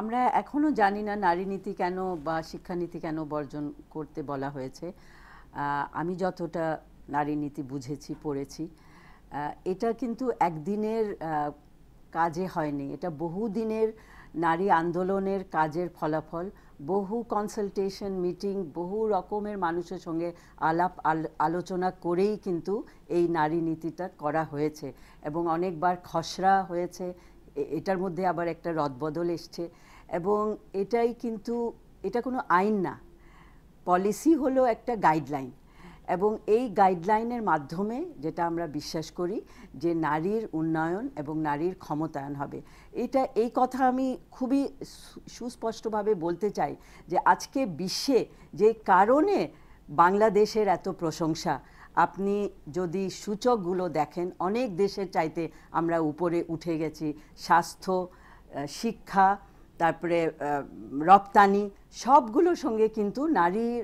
আমরা এখনও জানি না নারী নীতি কেন বা শিক্ষানীতি কেন বর্জন করতে বলা হয়েছে আমি যতটা নারী নীতি বুঝেছি পড়েছি এটা কিন্তু একদিনের কাজে হয়নি এটা বহুদিনের নারী আন্দোলনের কাজের ফলাফল বহু কনসালটেশন মিটিং বহু রকমের মানুষের সঙ্গে আলাপ আলোচনা করেই কিন্তু এই নারী নীতিটা করা হয়েছে এবং অনেকবার খসড়া হয়েছে এটার মধ্যে আবার একটা রদবদল এসছে এবং এটাই কিন্তু এটা কোনো আইন না পলিসি হলো একটা গাইডলাইন এবং এই গাইডলাইনের মাধ্যমে যেটা আমরা বিশ্বাস করি যে নারীর উন্নয়ন এবং নারীর ক্ষমতায়ন হবে এটা এই কথা আমি খুবই সুস্পষ্টভাবে বলতে চাই যে আজকে বিশ্বে যে কারণে বাংলাদেশের এত প্রশংসা আপনি যদি সূচকগুলো দেখেন অনেক দেশের চাইতে আমরা উপরে উঠে গেছি স্বাস্থ্য শিক্ষা তারপরে রপ্তানি সবগুলোর সঙ্গে কিন্তু নারীর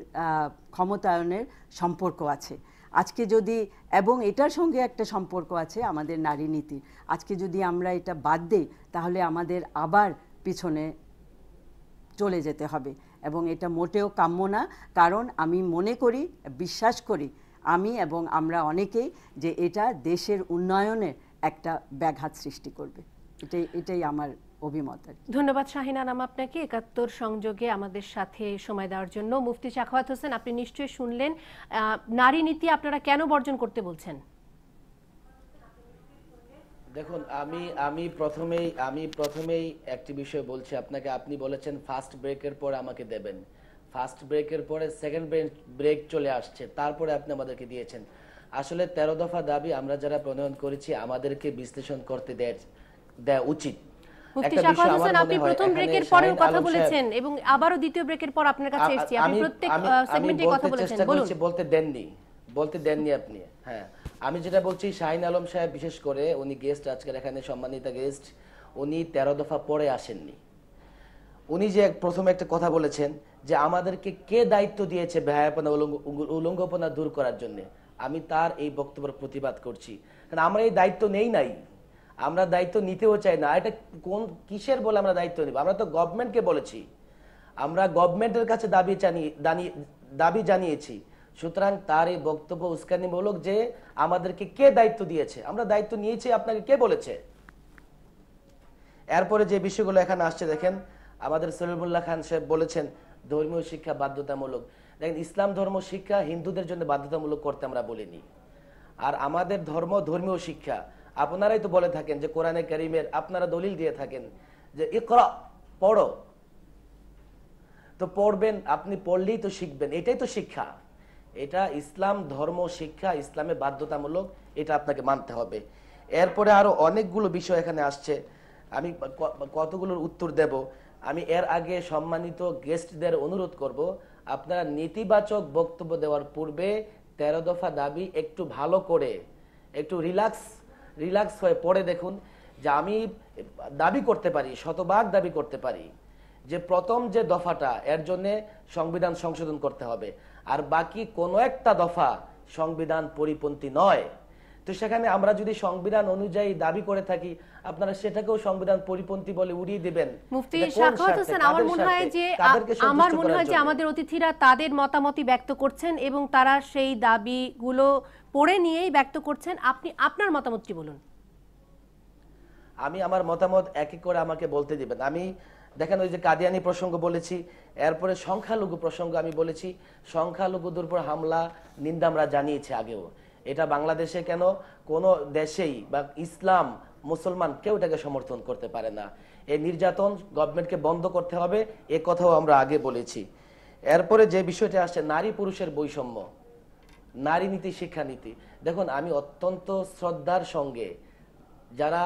ক্ষমতায়নের সম্পর্ক আছে আজকে যদি এবং এটার সঙ্গে একটা সম্পর্ক আছে আমাদের নারী নীতি আজকে যদি আমরা এটা বাদ দিই তাহলে আমাদের আবার পিছনে চলে যেতে হবে এবং এটা মোটেও কাম্য না কারণ আমি মনে করি বিশ্বাস করি আমি এবং আমরা অনেকেই যে এটা দেশের উন্নয়নের একটা ব্যাঘাত সৃষ্টি করবে এটাই এটাই আমার অভিমত ধন্যবাদ শাহিনা নাম আপনাকে একাত্তর সংযোগে আমাদের সাথে সময় দেওয়ার জন্য মুফতি সাখাওয়াত হোসেন আপনি নিশ্চয়ই শুনলেন নারী নীতি আপনারা কেন বর্জন করতে বলছেন দেখুন আমি আমি প্রথমেই আমি প্রথমেই একটি বিষয় বলছি আপনাকে আপনি বলেছেন ফার্স্ট ব্রেকের পর আমাকে দেবেন ফার্স্ট ব্রেকের পরে সেকেন্ড ব্রেক চলে আসছে তারপরে আপনি আমাদেরকে দিয়েছেন আসলে তেরো দফা দাবি আমরা যারা প্রণয়ন করেছি আমাদেরকে বিশ্লেষণ করতে দেয় দেওয়া উচিত মুফতি শাহওয়াজ হোসেন আপনি প্রথম ব্রেকের পরেও কথা বলেছেন এবং দ্বিতীয় ব্রেকের পর আপনার কাছে এসেছি আপনি প্রত্যেক সেগমেন্টে কথা বলেছেন বলুন বলতে দেননি বলতে দেননি আপনি হ্যাঁ আমি যেটা বলছি শাহিন আলম সাহেব বিশেষ করে উনি গেস্ট আজকের এখানে সম্মানিত গেস্ট উনি তেরো দফা পরে আসেননি উনি যে প্রথমে একটা কথা বলেছেন যে আমাদেরকে কে দায়িত্ব দিয়েছে ভ্যায়াপনা উলঙ্গপনা দূর করার জন্য আমি তার এই বক্তব্যের প্রতিবাদ করছি কারণ আমরা এই দায়িত্ব নেই নাই আমরা দায়িত্ব নিতেও চাই না এটা কোন কিসের বলে আমরা দায়িত্ব নিব আমরা তো গভর্নমেন্টকে বলেছি আমরা গভর্নমেন্টের কাছে দাবি জানিয়ে দাবি জানিয়েছি সুতরাং তার এই বক্তব্য উস্কানিমূলক যে আমাদেরকে কে দায়িত্ব দিয়েছে আমরা দায়িত্ব নিয়েছি আপনাকে কে বলেছে এরপরে যে বিষয়গুলো এখানে আসছে দেখেন আমাদের সলিমুল্লাহ খান সাহেব বলেছেন ধর্মীয় শিক্ষা বাধ্যতামূলক দেখেন ইসলাম ধর্ম শিক্ষা হিন্দুদের জন্য বাধ্যতামূলক করতে আমরা বলিনি আর আমাদের ধর্ম ধর্মীয় শিক্ষা আপনারাই তো বলে থাকেন যে কোরআনে করিমের আপনারা দলিল দিয়ে থাকেন যে ইকরা পড়ো তো পড়বেন আপনি পড়লেই তো শিখবেন এটাই তো শিক্ষা এটা ইসলাম ধর্ম শিক্ষা ইসলামে বাধ্যতামূলক এটা আপনাকে মানতে হবে এরপরে আরও অনেকগুলো বিষয় এখানে আসছে আমি কতগুলোর উত্তর দেব আমি এর আগে সম্মানিত গেস্টদের অনুরোধ করব আপনারা নেতিবাচক বক্তব্য দেওয়ার পূর্বে তেরো দফা দাবি একটু ভালো করে একটু রিল্যাক্স রিল্যাক্স হয়ে পড়ে দেখুন যে আমি দাবি করতে পারি শতভাগ দাবি করতে পারি যে প্রথম যে দফাটা এর জন্য সংবিধান সংশোধন করতে হবে আর বাকি কোনো একটা দফা সংবিধান পরিপন্থী নয় তো সেখানে আমরা যদি সংবিধান অনুযায়ী দাবি করে থাকি আপনারা সেটাকেও সংবিধান পরিপন্থী বলে উড়িয়ে দিবেন মুফতি শাখাওয়াত হোসেন আমার মনে হয় যে আমার মনে হয় যে আমাদের অতিথিরা তাদের মতামতই ব্যক্ত করছেন এবং তারা সেই দাবিগুলো পড়ে নিয়েই ব্যক্ত করছেন আপনি আপনার মতামতটি বলুন আমি আমার মতামত এক এক করে আমাকে বলতে দিবেন আমি দেখেন ওই যে কাদিয়ানি প্রসঙ্গ বলেছি এরপরে সংখ্যালঘু প্রসঙ্গ আমি বলেছি সংখ্যালঘুদের উপর হামলা নিন্দা আমরা জানিয়েছি আগেও এটা বাংলাদেশে কেন কোনো দেশেই বা ইসলাম মুসলমান কেউ এটাকে সমর্থন করতে পারে না এই নির্যাতন গভর্নমেন্টকে বন্ধ করতে হবে এ কথাও আমরা আগে বলেছি এরপরে যে বিষয়টি আসছে নারী পুরুষের বৈষম্য নারী নীতি শিক্ষা নীতি দেখুন আমি অত্যন্ত শ্রদ্ধার সঙ্গে যারা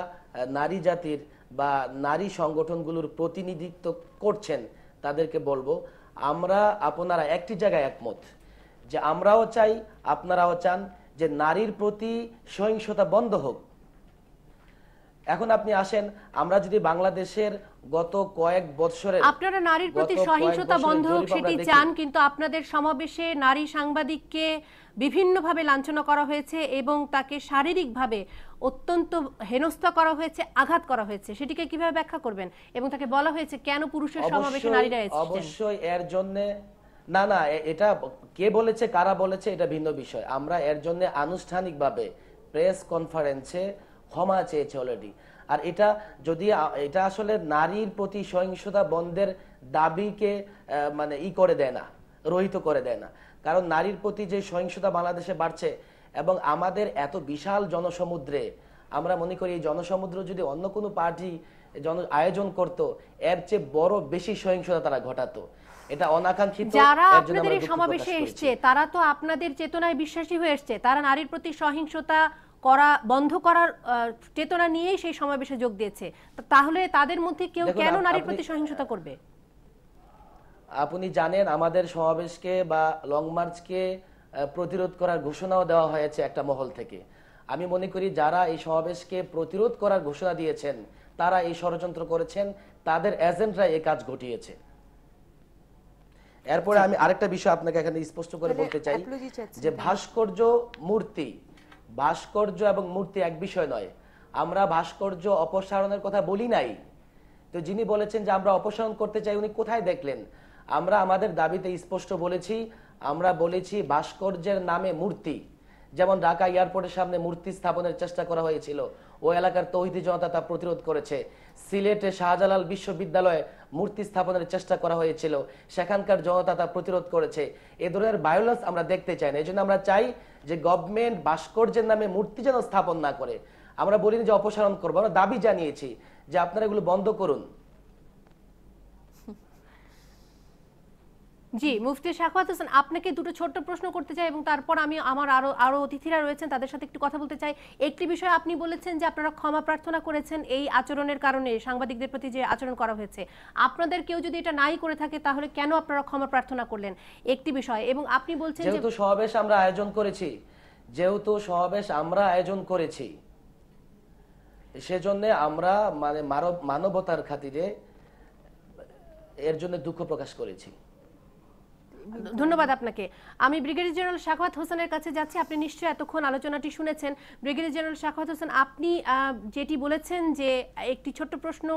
নারী জাতির বা নারী সংগঠনগুলোর প্রতিনিধিত্ব করছেন তাদেরকে বলবো আমরা আপনারা একটি জায়গায় একমত যে আমরাও চাই আপনারাও চান যে নারীর প্রতি সহিংসতা বন্ধ হোক এখন আপনি আসেন আমরা যদি বাংলাদেশের গত কয়েক বছরে আপনারা নারীর প্রতি সহিংসতা বন্ধ হোক সেটি চান কিন্তু আপনাদের সমাবেশে নারী সাংবাদিককে বিভিন্নভাবে লাঞ্ছনা করা হয়েছে এবং তাকে শারীরিকভাবে অত্যন্ত হেনস্থা করা হয়েছে আঘাত করা হয়েছে সেটিকে কিভাবে ব্যাখ্যা করবেন এবং তাকে বলা হয়েছে কেন পুরুষের সমাবেশে নারীরা এসেছেন অবশ্যই এর জন্য না না এটা কে বলেছে কারা বলেছে এটা ভিন্ন বিষয় আমরা এর জন্য আনুষ্ঠানিকভাবে প্রেস কনফারেন্সে ক্ষমা চেয়েছে অলরেডি আর এটা যদি এটা আসলে নারীর প্রতি সহিংসতা বন্ধের দাবিকে মানে ই করে দেয় না রহিত করে দেয় না কারণ নারীর প্রতি যে সহিংসতা বাংলাদেশে বাড়ছে এবং আমাদের এত বিশাল জনসমুদ্রে আমরা মনে করি এই জনসমুদ্র যদি অন্য কোনো পার্টি জন আয়োজন করত এর চেয়ে বড় বেশি সহিংসতা তারা ঘটাতো এটা অনাকাঙ্ক্ষিত যারা আপনাদের সমাবেশে এসছে তারা তো আপনাদের চেতনায় বিশ্বাসী হয়ে এসছে তারা নারীর প্রতি সহিংসতা করা বন্ধ করার চেতনা নিয়েই সেই সমাবেশে যোগ দিয়েছে তাহলে তাদের মধ্যে কেউ কেন নারীর প্রতি সহিংসতা করবে আপনি জানেন আমাদের সমাবেশকে বা লং মার্চকে প্রতিরোধ করার ঘোষণাও দেওয়া হয়েছে একটা মহল থেকে আমি মনে করি যারা এই সমাবেশকে প্রতিরোধ করার ঘোষণা দিয়েছেন তারা এই ষড়যন্ত্র করেছেন তাদের এজেন্টরা এই কাজ ঘটিয়েছে এরপরে আচ্ছা। আমি আরেকটা বিষয় আপনাকে এখানে স্পষ্ট করে মানে বলতে চাই যে ভাস্কর্য মূর্তি ভাস্কর্য এবং মূর্তি এক বিষয় নয় আমরা ভাস্কর্য অপসারণের কথা বলি নাই তো যিনি বলেছেন যে আমরা অপসারণ করতে চাই উনি কোথায় দেখলেন আমরা আমাদের দাবিতে স্পষ্ট বলেছি আমরা বলেছি ভাস্কর্যের নামে মূর্তি যেমন ঢাকা এয়ারপোর্টের সামনে মূর্তি স্থাপনের চেষ্টা করা হয়েছিল ওই এলাকার তৌহিদি জনতা তা প্রতিরোধ করেছে সিলেটে শাহজালাল বিশ্ববিদ্যালয়ে মূর্তি স্থাপনের চেষ্টা করা হয়েছিল সেখানকার জনতা তা প্রতিরোধ করেছে এ ধরনের বায়োলেন্স আমরা দেখতে চাই না এই জন্য আমরা চাই যে গভর্নমেন্ট ভাস্কর্যের নামে মূর্তি যেন স্থাপন না করে আমরা বলিনি যে অপসারণ করবো আমরা দাবি জানিয়েছি যে আপনারা এগুলো বন্ধ করুন জি মুফতি শাখাত হোসেন আপনাকে দুটো ছোট্ট প্রশ্ন করতে চাই এবং তারপর আমি আমার আরো আরো অতিথিরা রয়েছেন তাদের সাথে একটু কথা বলতে চাই একটি বিষয় আপনি বলেছেন যে আপনারা ক্ষমা প্রার্থনা করেছেন এই আচরণের কারণে সাংবাদিকদের প্রতি যে আচরণ করা হয়েছে আপনাদের কেউ যদি এটা নাই করে থাকে তাহলে কেন আপনারা ক্ষমা প্রার্থনা করলেন একটি বিষয় এবং আপনি বলছেন যেহেতু সমাবেশ আমরা আয়োজন করেছি যেহেতু সমাবেশ আমরা আয়োজন করেছি সেজন্য আমরা মানে মানবতার খাতিরে এর জন্য দুঃখ প্রকাশ করেছি ধন্যবাদ আপনাকে আমি ব্রিগেডিয়ার জেনারেল শাখাত হোসেনের কাছে যাচ্ছি আপনি নিশ্চয়ই এতক্ষণ আলোচনাটি শুনেছেন ব্রিগেডিয়ার জেনারেল শাখাত হোসেন আপনি যেটি বলেছেন যে একটি ছোট্ট প্রশ্ন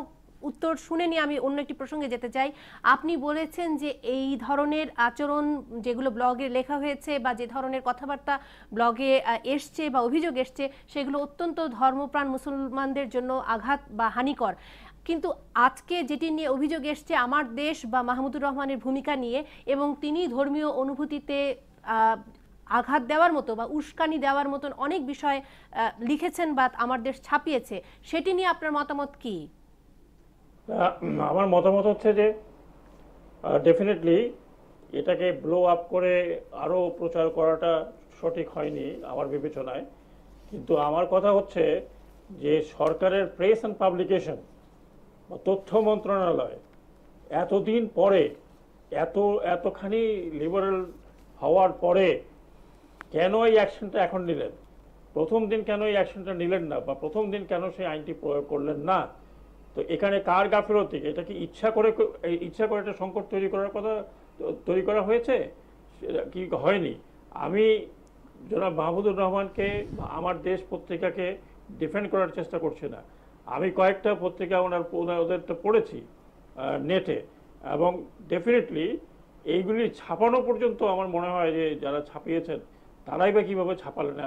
উত্তর শুনে নিয়ে আমি অন্য একটি প্রসঙ্গে যেতে চাই আপনি বলেছেন যে এই ধরনের আচরণ যেগুলো ব্লগে লেখা হয়েছে বা যে ধরনের কথাবার্তা ব্লগে এসছে বা অভিযোগ এসছে সেগুলো অত্যন্ত ধর্মপ্রাণ মুসলমানদের জন্য আঘাত বা হানিকর কিন্তু আজকে যেটি নিয়ে অভিযোগ এসছে আমার দেশ বা মাহমুদুর রহমানের ভূমিকা নিয়ে এবং তিনি ধর্মীয় অনুভূতিতে আঘাত দেওয়ার মতো বা উস্কানি দেওয়ার মতন অনেক বিষয় লিখেছেন বা আমার দেশ ছাপিয়েছে সেটি নিয়ে আপনার মতামত কি আমার মতামত হচ্ছে যে ডেফিনেটলি এটাকে ব্লো আপ করে আরও প্রচার করাটা সঠিক হয়নি আমার বিবেচনায় কিন্তু আমার কথা হচ্ছে যে সরকারের প্রেস অ্যান্ড পাবলিকেশন তথ্য মন্ত্রণালয় এতদিন পরে এত এতখানি লিবারেল হওয়ার পরে কেন এই অ্যাকশনটা এখন নিলেন প্রথম দিন কেন এই অ্যাকশনটা নিলেন না বা প্রথম দিন কেন সেই আইনটি প্রয়োগ করলেন না তো এখানে কার গাফিলতি এটা কি ইচ্ছা করে ইচ্ছা করে একটা সংকট তৈরি করার কথা তৈরি করা হয়েছে কি হয়নি আমি জনাব মাহমুদুর রহমানকে আমার দেশ পত্রিকাকে ডিফেন্ড করার চেষ্টা করছি না আমি কয়েকটা পত্রিকা ওনার ওদেরটা পড়েছি নেটে এবং ডেফিনেটলি এইগুলি ছাপানো পর্যন্ত আমার মনে হয় যে যারা ছাপিয়েছেন তারাই বা কীভাবে ছাপালেন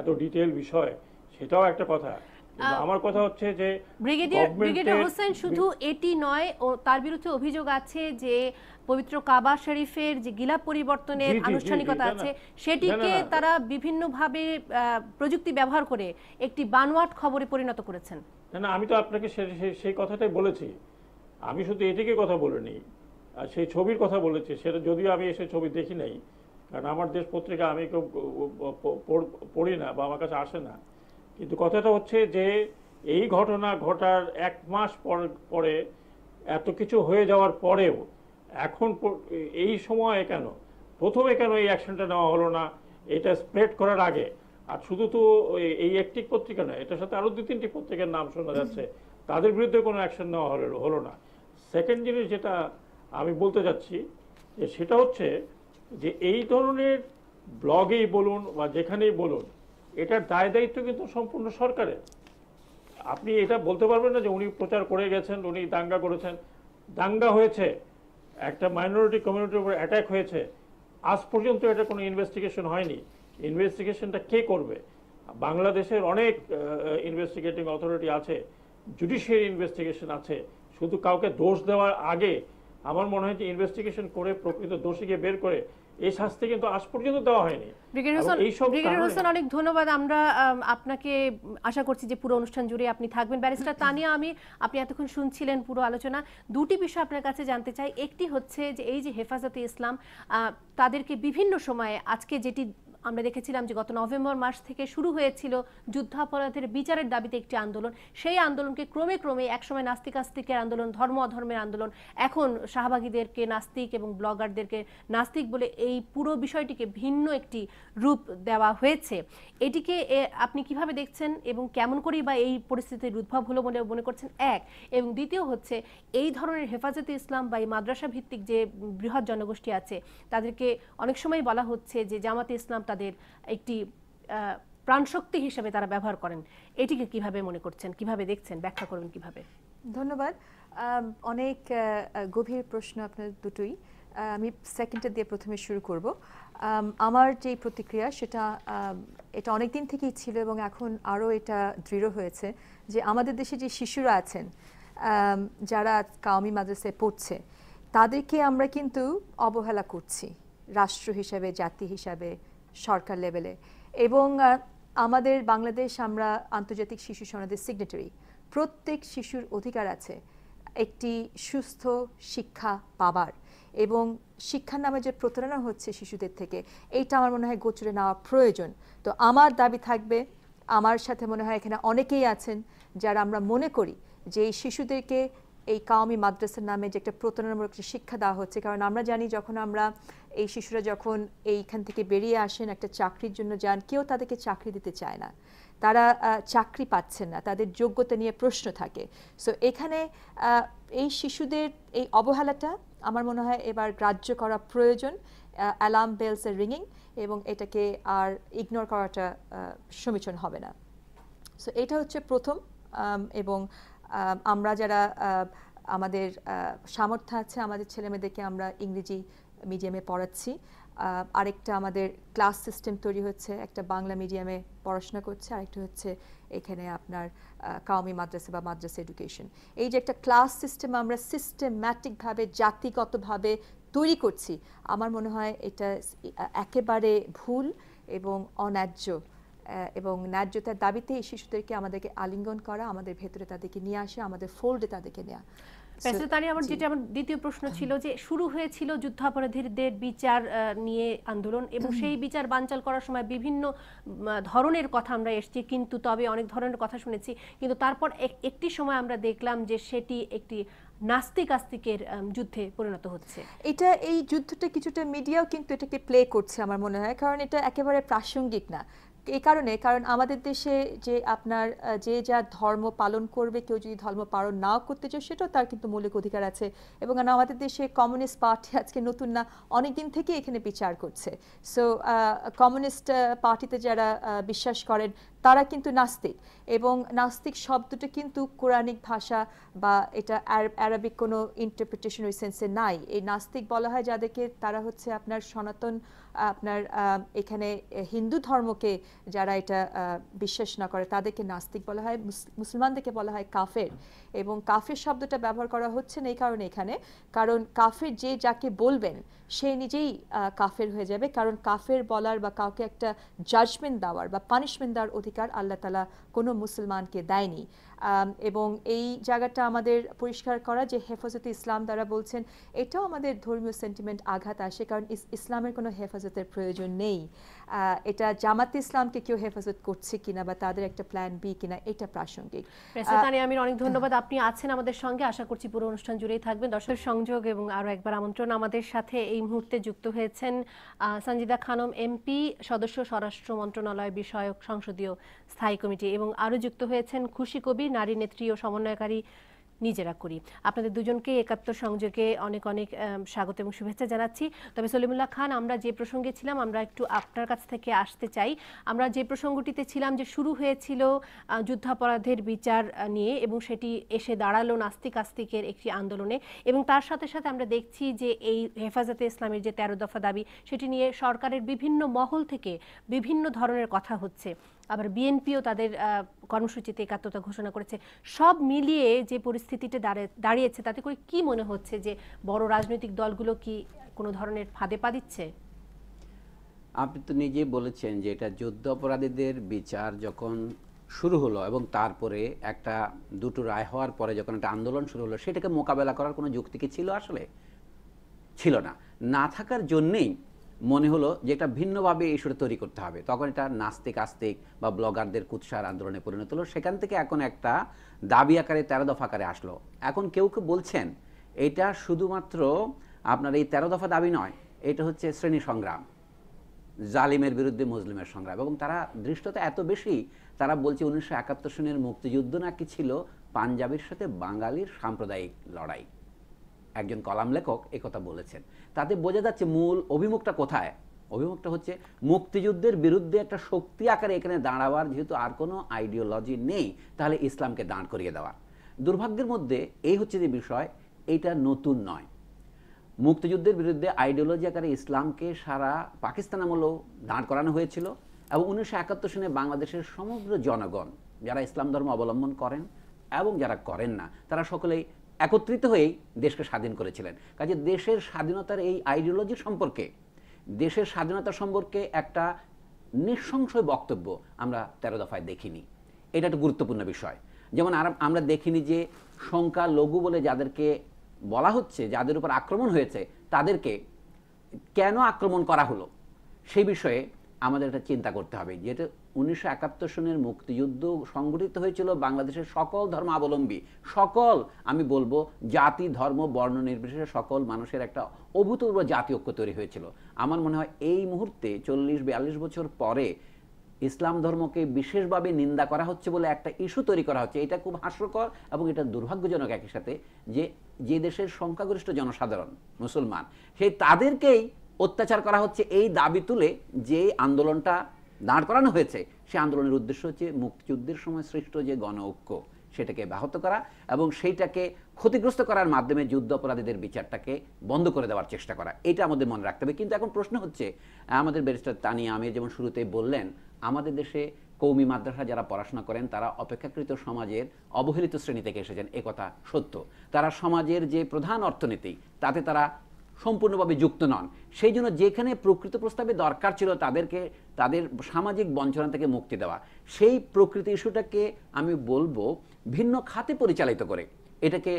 এত ডিটেল বিষয় সেটাও একটা কথা আমার কথা হচ্ছে যে ব্রিগেডিয়ার ব্রিগেডিয়ার হোসেন শুধু এটি নয় ও তার বিরুদ্ধে অভিযোগ আছে যে পবিত্র কাবা শরীফের যে গিলা পরিবর্তনের আনুষ্ঠানিকতা আছে সেটিকে তারা বিভিন্নভাবে প্রযুক্তি ব্যবহার করে একটি বানোয়াট খবরে পরিণত করেছেন না না আমি তো আপনাকে সেই কথাটাই বলেছি আমি শুধু এটিকে কথা বলিনি আর সেই ছবির কথা বলেছি সেটা যদিও আমি এসে ছবি দেখি নাই কারণ আমার দেশ পত্রিকা আমি কেউ পড়ি না বা আমার কাছে আসে না কিন্তু কথাটা হচ্ছে যে এই ঘটনা ঘটার এক মাস পর পরে এত কিছু হয়ে যাওয়ার পরেও এখন এই সময়ে কেন প্রথমে কেন এই অ্যাকশনটা নেওয়া হলো না এটা স্প্রেড করার আগে আর শুধু তো এই একটি পত্রিকা নয় এটার সাথে আরও দু তিনটি পত্রিকার নাম শোনা যাচ্ছে তাদের বিরুদ্ধে কোনো অ্যাকশন নেওয়া হলো হলো না সেকেন্ড জিনিস যেটা আমি বলতে যাচ্ছি যে সেটা হচ্ছে যে এই ধরনের ব্লগেই বলুন বা যেখানেই বলুন এটার দায় দায়িত্ব কিন্তু সম্পূর্ণ সরকারের আপনি এটা বলতে পারবেন না যে উনি প্রচার করে গেছেন উনি দাঙ্গা করেছেন দাঙ্গা হয়েছে একটা মাইনরিটি কমিউনিটির উপর অ্যাট্যাক হয়েছে আজ পর্যন্ত এটা কোনো ইনভেস্টিগেশন হয়নি ইনভেস্টিগেশনটা কে করবে বাংলাদেশের অনেক ইনভেস্টিগেটিং অথরিটি আছে জুডিশিয়ারি ইনভেস্টিগেশন আছে শুধু কাউকে দোষ দেওয়ার আগে আমার মনে হয় যে ইনভেস্টিগেশন করে প্রকৃত দোষীকে বের করে এই শাস্তি কিন্তু আজ পর্যন্ত দেওয়া হয়নি অনেক ধন্যবাদ আমরা আপনাকে আশা করছি যে পুরো অনুষ্ঠান জুড়ে আপনি থাকবেন ব্যারিস্টার তানিয়া আমি আপনি এতক্ষণ শুনছিলেন পুরো আলোচনা দুটি বিষয় আপনার কাছে জানতে চাই একটি হচ্ছে যে এই যে হেফাজতে ইসলাম তাদেরকে বিভিন্ন সময়ে আজকে যেটি আমরা দেখেছিলাম যে গত নভেম্বর মাস থেকে শুরু হয়েছিল যুদ্ধাপরাধের বিচারের দাবিতে একটি আন্দোলন সেই আন্দোলনকে ক্রমে ক্রমে একসময় নাস্তিক আস্তিকের আন্দোলন ধর্ম অধর্মের আন্দোলন এখন শাহবাগীদেরকে নাস্তিক এবং ব্লগারদেরকে নাস্তিক বলে এই পুরো বিষয়টিকে ভিন্ন একটি রূপ দেওয়া হয়েছে এটিকে আপনি কিভাবে দেখছেন এবং কেমন করেই বা এই পরিস্থিতির উদ্ভব হলো বলে মনে করছেন এক এবং দ্বিতীয় হচ্ছে এই ধরনের হেফাজতে ইসলাম বা এই মাদ্রাসা ভিত্তিক যে বৃহৎ জনগোষ্ঠী আছে তাদেরকে অনেক সময় বলা হচ্ছে যে জামাতে ইসলাম তাদের একটি প্রাণশক্তি হিসেবে তারা ব্যবহার করেন এটিকে কিভাবে মনে করছেন কিভাবে দেখছেন ব্যাখ্যা করবেন কিভাবে ধন্যবাদ অনেক গভীর প্রশ্ন আপনার দুটোই আমি সেকেন্ডটা দিয়ে প্রথমে শুরু করব আমার যে প্রতিক্রিয়া সেটা এটা অনেক দিন থেকেই ছিল এবং এখন আরও এটা দৃঢ় হয়েছে যে আমাদের দেশে যে শিশুরা আছেন যারা কাউমি মাদ্রাসে পড়ছে তাদেরকে আমরা কিন্তু অবহেলা করছি রাষ্ট্র হিসাবে জাতি হিসাবে সরকার লেভেলে এবং আমাদের বাংলাদেশ আমরা আন্তর্জাতিক শিশু সনদের সিগনেটারি প্রত্যেক শিশুর অধিকার আছে একটি সুস্থ শিক্ষা পাবার এবং শিক্ষার নামে যে প্রতারণা হচ্ছে শিশুদের থেকে এইটা আমার মনে হয় গোচরে নেওয়া প্রয়োজন তো আমার দাবি থাকবে আমার সাথে মনে হয় এখানে অনেকেই আছেন যারা আমরা মনে করি যে এই শিশুদেরকে এই কাওমি মাদ্রাসার নামে যে একটা প্রতারণামূলক শিক্ষা দেওয়া হচ্ছে কারণ আমরা জানি যখন আমরা এই শিশুরা যখন এইখান থেকে বেরিয়ে আসেন একটা চাকরির জন্য যান কেউ তাদেরকে চাকরি দিতে চায় না তারা চাকরি পাচ্ছেন না তাদের যোগ্যতা নিয়ে প্রশ্ন থাকে সো এখানে এই শিশুদের এই অবহেলাটা আমার মনে হয় এবার গ্রাহ্য করা প্রয়োজন অ্যালার্ম বেলসের রিঙিং এবং এটাকে আর ইগনোর করাটা সমীচীন হবে না সো এটা হচ্ছে প্রথম এবং আমরা যারা আমাদের সামর্থ্য আছে আমাদের ছেলেমেয়েদেরকে আমরা ইংরেজি মিডিয়ামে পড়াচ্ছি আরেকটা আমাদের ক্লাস সিস্টেম তৈরি হচ্ছে একটা বাংলা মিডিয়ামে পড়াশোনা করছে আরেকটা হচ্ছে এখানে আপনার কাউমি মাদ্রাসা বা মাদ্রাসা এডুকেশন এই যে একটা ক্লাস সিস্টেম আমরা সিস্টেম্যাটিকভাবে জাতিগতভাবে তৈরি করছি আমার মনে হয় এটা একেবারে ভুল এবং অন্যায্য এবং ন্যায্যতার দাবিতে এই শিশুদেরকে আমাদেরকে আলিঙ্গন করা আমাদের ভেতরে তাদেরকে নিয়ে আসা আমাদের ফোল্ডে তাদেরকে নেওয়া পেসোতানি আমার যেটা আমার দ্বিতীয় প্রশ্ন ছিল যে শুরু হয়েছিল যুদ্ধাপরাধীদের বিচার নিয়ে আন্দোলন এবং সেই বিচার বানচাল করার সময় বিভিন্ন ধরনের কথা আমরা এসেছি কিন্তু তবে অনেক ধরনের কথা শুনেছি কিন্তু তারপর একটি সময় আমরা দেখলাম যে সেটি একটি নাস্তিক আস্তিকের যুদ্ধে পরিণত হচ্ছে এটা এই যুদ্ধটা কিছুটা মিডিয়াও কিন্তু এটাকে প্লে করছে আমার মনে হয় কারণ এটা একেবারে প্রাসঙ্গিক না এই কারণে কারণ আমাদের দেশে যে আপনার যে যা ধর্ম পালন করবে কেউ যদি ধর্ম পালন নাও করতে চায় সেটাও তার কিন্তু মৌলিক অধিকার আছে এবং আমাদের দেশে কমিউনিস্ট পার্টি আজকে নতুন না অনেক দিন থেকে এখানে বিচার করছে সো কমিউনিস্ট পার্টিতে যারা বিশ্বাস করেন তারা কিন্তু নাস্তিক এবং নাস্তিক শব্দটা কিন্তু কোরআনিক ভাষা বা এটা অ্যারাবিক কোনো ইন্টারপ্রিটেশন ওই সেন্সে নাই এই নাস্তিক বলা হয় যাদেরকে তারা হচ্ছে আপনার সনাতন আপনার এখানে হিন্দু ধর্মকে যারা এটা বিশ্বাস না করে তাদেরকে নাস্তিক বলা হয় মুসলমানদেরকে বলা হয় কাফের এবং কাফের শব্দটা ব্যবহার করা হচ্ছে না এই কারণে এখানে কারণ কাফের যে যাকে বলবেন সে নিজেই কাফের হয়ে যাবে কারণ কাফের বলার বা কাউকে একটা জাজমেন্ট দেওয়ার বা পানিশমেন্ট দেওয়ার অধিকার আল্লাহ তালা কোনো মুসলমানকে দেয়নি এবং এই জায়গাটা আমাদের পরিষ্কার করা যে হেফাজতে ইসলাম দ্বারা বলছেন এটাও আমাদের ধর্মীয় সেন্টিমেন্ট আঘাত আসে কারণ ইসলামের কোনো হেফাজতের প্রয়োজন নেই এটা জামাত ইসলামকে কেউ হেফাজত করছে কিনা বা তাদের একটা প্ল্যান বি কিনা এটা প্রাসঙ্গিক আমির অনেক ধন্যবাদ আপনি আছেন আমাদের সঙ্গে আশা করছি পুরো অনুষ্ঠান জুড়েই থাকবেন দর্শক সংযোগ এবং আরও একবার আমন্ত্রণ আমাদের সাথে এই মুহূর্তে যুক্ত হয়েছেন সঞ্জিদা খানম এমপি সদস্য স্বরাষ্ট্র মন্ত্রণালয় বিষয়ক সংসদীয় স্থায়ী কমিটি এবং আরও যুক্ত হয়েছেন খুশি কবি নারী নেত্রী ও সমন্বয়কারী নিজেরা করি আপনাদের দুজনকে একাত্তর সংযোগে অনেক অনেক স্বাগত এবং শুভেচ্ছা জানাচ্ছি তবে সলিমুল্লাহ খান আমরা যে প্রসঙ্গে ছিলাম আমরা একটু আপনার কাছ থেকে আসতে চাই আমরা যে প্রসঙ্গটিতে ছিলাম যে শুরু হয়েছিল যুদ্ধাপরাধের বিচার নিয়ে এবং সেটি এসে দাঁড়ালো নাস্তিক আস্তিকের একটি আন্দোলনে এবং তার সাথে সাথে আমরা দেখছি যে এই হেফাজতে ইসলামের যে তেরো দফা দাবি সেটি নিয়ে সরকারের বিভিন্ন মহল থেকে বিভিন্ন ধরনের কথা হচ্ছে আবার বিএনপিও তাদের কর্মসূচিতে একাত্মতা ঘোষণা করেছে সব মিলিয়ে যে পরিস্থিতিটা দাঁড়িয়েছে তাতে করে কি মনে হচ্ছে যে বড় রাজনৈতিক দলগুলো কি কোনো ধরনের ফাঁদে পা দিচ্ছে আপনি তো নিজেই বলেছেন যে এটা যুদ্ধ অপরাধীদের বিচার যখন শুরু হলো এবং তারপরে একটা দুটো রায় হওয়ার পরে যখন একটা আন্দোলন শুরু হলো সেটাকে মোকাবেলা করার কোনো যুক্তি কি ছিল আসলে ছিল না না থাকার জন্যেই মনে হলো যে এটা ভিন্নভাবে ইস্যুটা তৈরি করতে হবে তখন এটা নাস্তিক আস্তিক বা ব্লগারদের কুৎসার আন্দোলনে পরিণত হলো সেখান থেকে এখন একটা দাবি আকারে তেরো দফা আকারে আসলো এখন কেউ কেউ বলছেন এটা শুধুমাত্র আপনার এই তেরো দফা দাবি নয় এটা হচ্ছে শ্রেণী সংগ্রাম জালিমের বিরুদ্ধে মুসলিমের সংগ্রাম এবং তারা দৃষ্টতা এত বেশি তারা বলছে উনিশশো একাত্তর সনের মুক্তিযুদ্ধ নাকি ছিল পাঞ্জাবের সাথে বাঙালির সাম্প্রদায়িক লড়াই একজন কলাম লেখক কথা বলেছেন তাতে বোঝা যাচ্ছে মূল অভিমুখটা কোথায় অভিমুখটা হচ্ছে মুক্তিযুদ্ধের বিরুদ্ধে একটা শক্তি আকারে এখানে দাঁড়াবার যেহেতু আর কোনো আইডিওলজি নেই তাহলে ইসলামকে দাঁড় করিয়ে দেওয়া দুর্ভাগ্যের মধ্যে এই হচ্ছে যে বিষয় এটা নতুন নয় মুক্তিযুদ্ধের বিরুদ্ধে আইডিওলজি আকারে ইসলামকে সারা পাকিস্তান আমলেও দাঁড় করানো হয়েছিল এবং উনিশশো একাত্তর সনে বাংলাদেশের সমগ্র জনগণ যারা ইসলাম ধর্ম অবলম্বন করেন এবং যারা করেন না তারা সকলেই একত্রিত হয়েই দেশকে স্বাধীন করেছিলেন কাজে দেশের স্বাধীনতার এই আইডিওলজি সম্পর্কে দেশের স্বাধীনতা সম্পর্কে একটা নিঃসংশয় বক্তব্য আমরা তেরো দফায় দেখিনি এটা একটা গুরুত্বপূর্ণ বিষয় যেমন আমরা দেখিনি যে সংখ্যা লঘু বলে যাদেরকে বলা হচ্ছে যাদের উপর আক্রমণ হয়েছে তাদেরকে কেন আক্রমণ করা হলো সেই বিষয়ে আমাদের একটা চিন্তা করতে হবে যেটা উনিশশো একাত্তর সনের মুক্তিযুদ্ধ সংগঠিত হয়েছিল বাংলাদেশের সকল ধর্মাবলম্বী সকল আমি বলবো জাতি ধর্ম বর্ণ নির্বিশেষে সকল মানুষের একটা অভূতপূর্ব জাতি ঐক্য তৈরি হয়েছিল আমার মনে হয় এই মুহূর্তে চল্লিশ বিয়াল্লিশ বছর পরে ইসলাম ধর্মকে বিশেষভাবে নিন্দা করা হচ্ছে বলে একটা ইস্যু তৈরি করা হচ্ছে এটা খুব হাস্যকর এবং এটা দুর্ভাগ্যজনক একই সাথে যে যে দেশের সংখ্যাগরিষ্ঠ জনসাধারণ মুসলমান সেই তাদেরকেই অত্যাচার করা হচ্ছে এই দাবি তুলে যে আন্দোলনটা দাঁড় করানো হয়েছে সে আন্দোলনের উদ্দেশ্য হচ্ছে মুক্তিযুদ্ধের সময় সৃষ্ট যে গণ ঐক্য সেটাকে ব্যাহত করা এবং সেইটাকে ক্ষতিগ্রস্ত করার মাধ্যমে যুদ্ধ অপরাধীদের বিচারটাকে বন্ধ করে দেওয়ার চেষ্টা করা এটা আমাদের মনে রাখতে হবে কিন্তু এখন প্রশ্ন হচ্ছে আমাদের ব্যারিস্টার তানিয়া আমি যেমন শুরুতে বললেন আমাদের দেশে কৌমি মাদ্রাসা যারা পড়াশোনা করেন তারা অপেক্ষাকৃত সমাজের অবহেলিত শ্রেণী থেকে এসেছেন একথা সত্য তারা সমাজের যে প্রধান অর্থনীতি তাতে তারা সম্পূর্ণভাবে যুক্ত নন সেই জন্য যেখানে প্রকৃত প্রস্তাবে দরকার ছিল তাদেরকে তাদের সামাজিক বঞ্চনা থেকে মুক্তি দেওয়া সেই প্রকৃতি ইস্যুটাকে আমি বলবো ভিন্ন খাতে পরিচালিত করে এটাকে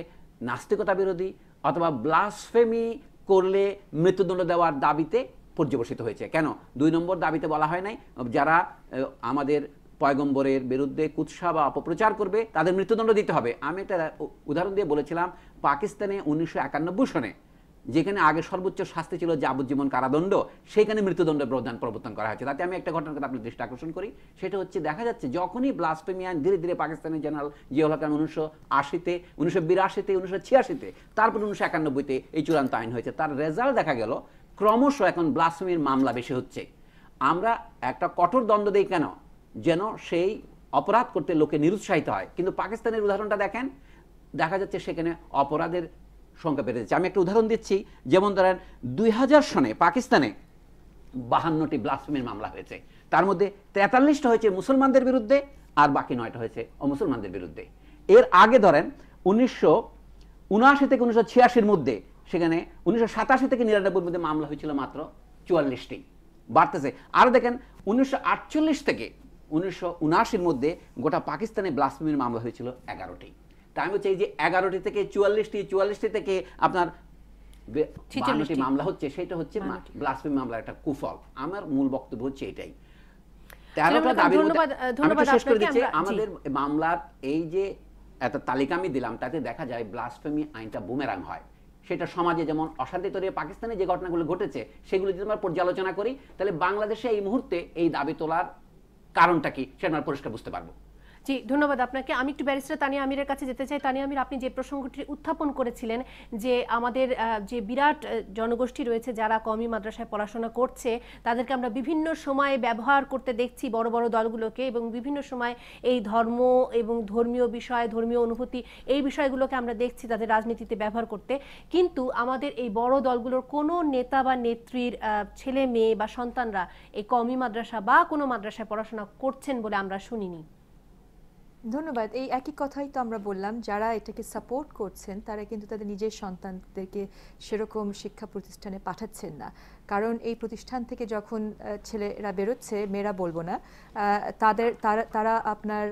নাস্তিকতা বিরোধী অথবা ব্লাসফেমি করলে মৃত্যুদণ্ড দেওয়ার দাবিতে পর্যবসিত হয়েছে কেন দুই নম্বর দাবিতে বলা হয় নাই যারা আমাদের পয়গম্বরের বিরুদ্ধে কুৎসা বা অপপ্রচার করবে তাদের মৃত্যুদণ্ড দিতে হবে আমি একটা উদাহরণ দিয়ে বলেছিলাম পাকিস্তানে উনিশশো সনে যেখানে আগে সর্বোচ্চ শাস্তি ছিল যাবজ্জীবন কারাদণ্ড সেখানে মৃত্যুদণ্ড প্রদান প্রবর্তন করা হয়েছে তাতে আমি একটা ঘটনার কথা আপনার দৃষ্টি আকর্ষণ করি সেটা হচ্ছে দেখা যাচ্ছে যখনই ব্লাস্টেমি আইন ধীরে ধীরে পাকিস্তানের জেনারেল জিয়াউল হকান উনিশশো আশিতে উনিশশো বিরাশিতে উনিশশো ছিয়াশিতে তারপর উনিশশো একানব্বইতে এই চূড়ান্ত আইন হয়েছে তার রেজাল্ট দেখা গেল ক্রমশ এখন ব্লাস্টমির মামলা বেশি হচ্ছে আমরা একটা কঠোর দণ্ড দিই কেন যেন সেই অপরাধ করতে লোকে নিরুৎসাহিত হয় কিন্তু পাকিস্তানের উদাহরণটা দেখেন দেখা যাচ্ছে সেখানে অপরাধের সংখ্যা বেড়ে যাচ্ছে আমি একটা উদাহরণ দিচ্ছি যেমন ধরেন দুই সনে পাকিস্তানে বাহান্নটি ব্লাস্টমের মামলা হয়েছে তার মধ্যে তেতাল্লিশটা হয়েছে মুসলমানদের বিরুদ্ধে আর বাকি নয়টা হয়েছে অমুসলমানদের বিরুদ্ধে এর আগে ধরেন উনিশশো উনআশি থেকে উনিশশো ছিয়াশির মধ্যে সেখানে উনিশশো সাতাশি থেকে নিরানব্বইয়ের মধ্যে মামলা হয়েছিল মাত্র চুয়াল্লিশটি বাড়তেছে আর দেখেন উনিশশো আটচল্লিশ থেকে উনিশশো উনআশির মধ্যে গোটা পাকিস্তানে ব্লাস্টমের মামলা হয়েছিল এগারোটি টাইম হচ্ছে এই যে এগারোটি থেকে চুয়াল্লিশটি চুয়াল্লিশটি থেকে আপনার বান্নটি মামলা হচ্ছে সেটা হচ্ছে ব্লাসফেম মামলার একটা কুফল আমার মূল বক্তব্য হচ্ছে এটাই তেরোটা দাবির মধ্যে শেষ করে দিচ্ছি আমাদের মামলার এই যে তালিকা আমি দিলাম তাতে দেখা যায় ব্লাসফেমি আইনটা বুমেরাং হয় সেটা সমাজে যেমন অশান্তি তৈরি পাকিস্তানে যে ঘটনাগুলো ঘটেছে সেগুলো যদি আমরা পর্যালোচনা করি তাহলে বাংলাদেশে এই মুহূর্তে এই দাবি তোলার কারণটা কি সেটা আমরা পরিষ্কার বুঝতে পারবো জি ধন্যবাদ আপনাকে আমি একটু ব্যারিস্টার তানিয়া আমিরের কাছে যেতে চাই তানিয়া আমির আপনি যে প্রসঙ্গটি উত্থাপন করেছিলেন যে আমাদের যে বিরাট জনগোষ্ঠী রয়েছে যারা কমি মাদ্রাসায় পড়াশোনা করছে তাদেরকে আমরা বিভিন্ন সময়ে ব্যবহার করতে দেখছি বড় বড় দলগুলোকে এবং বিভিন্ন সময় এই ধর্ম এবং ধর্মীয় বিষয় ধর্মীয় অনুভূতি এই বিষয়গুলোকে আমরা দেখছি তাদের রাজনীতিতে ব্যবহার করতে কিন্তু আমাদের এই বড় দলগুলোর কোনো নেতা বা নেত্রীর ছেলে মেয়ে বা সন্তানরা এই কমি মাদ্রাসা বা কোনো মাদ্রাসায় পড়াশোনা করছেন বলে আমরা শুনিনি ধন্যবাদ এই একই কথাই তো আমরা বললাম যারা এটাকে সাপোর্ট করছেন তারা কিন্তু তাদের নিজের সন্তানদেরকে সেরকম শিক্ষা প্রতিষ্ঠানে পাঠাচ্ছেন না কারণ এই প্রতিষ্ঠান থেকে যখন ছেলেরা বেরোচ্ছে মেয়েরা বলবো না তাদের তারা তারা আপনার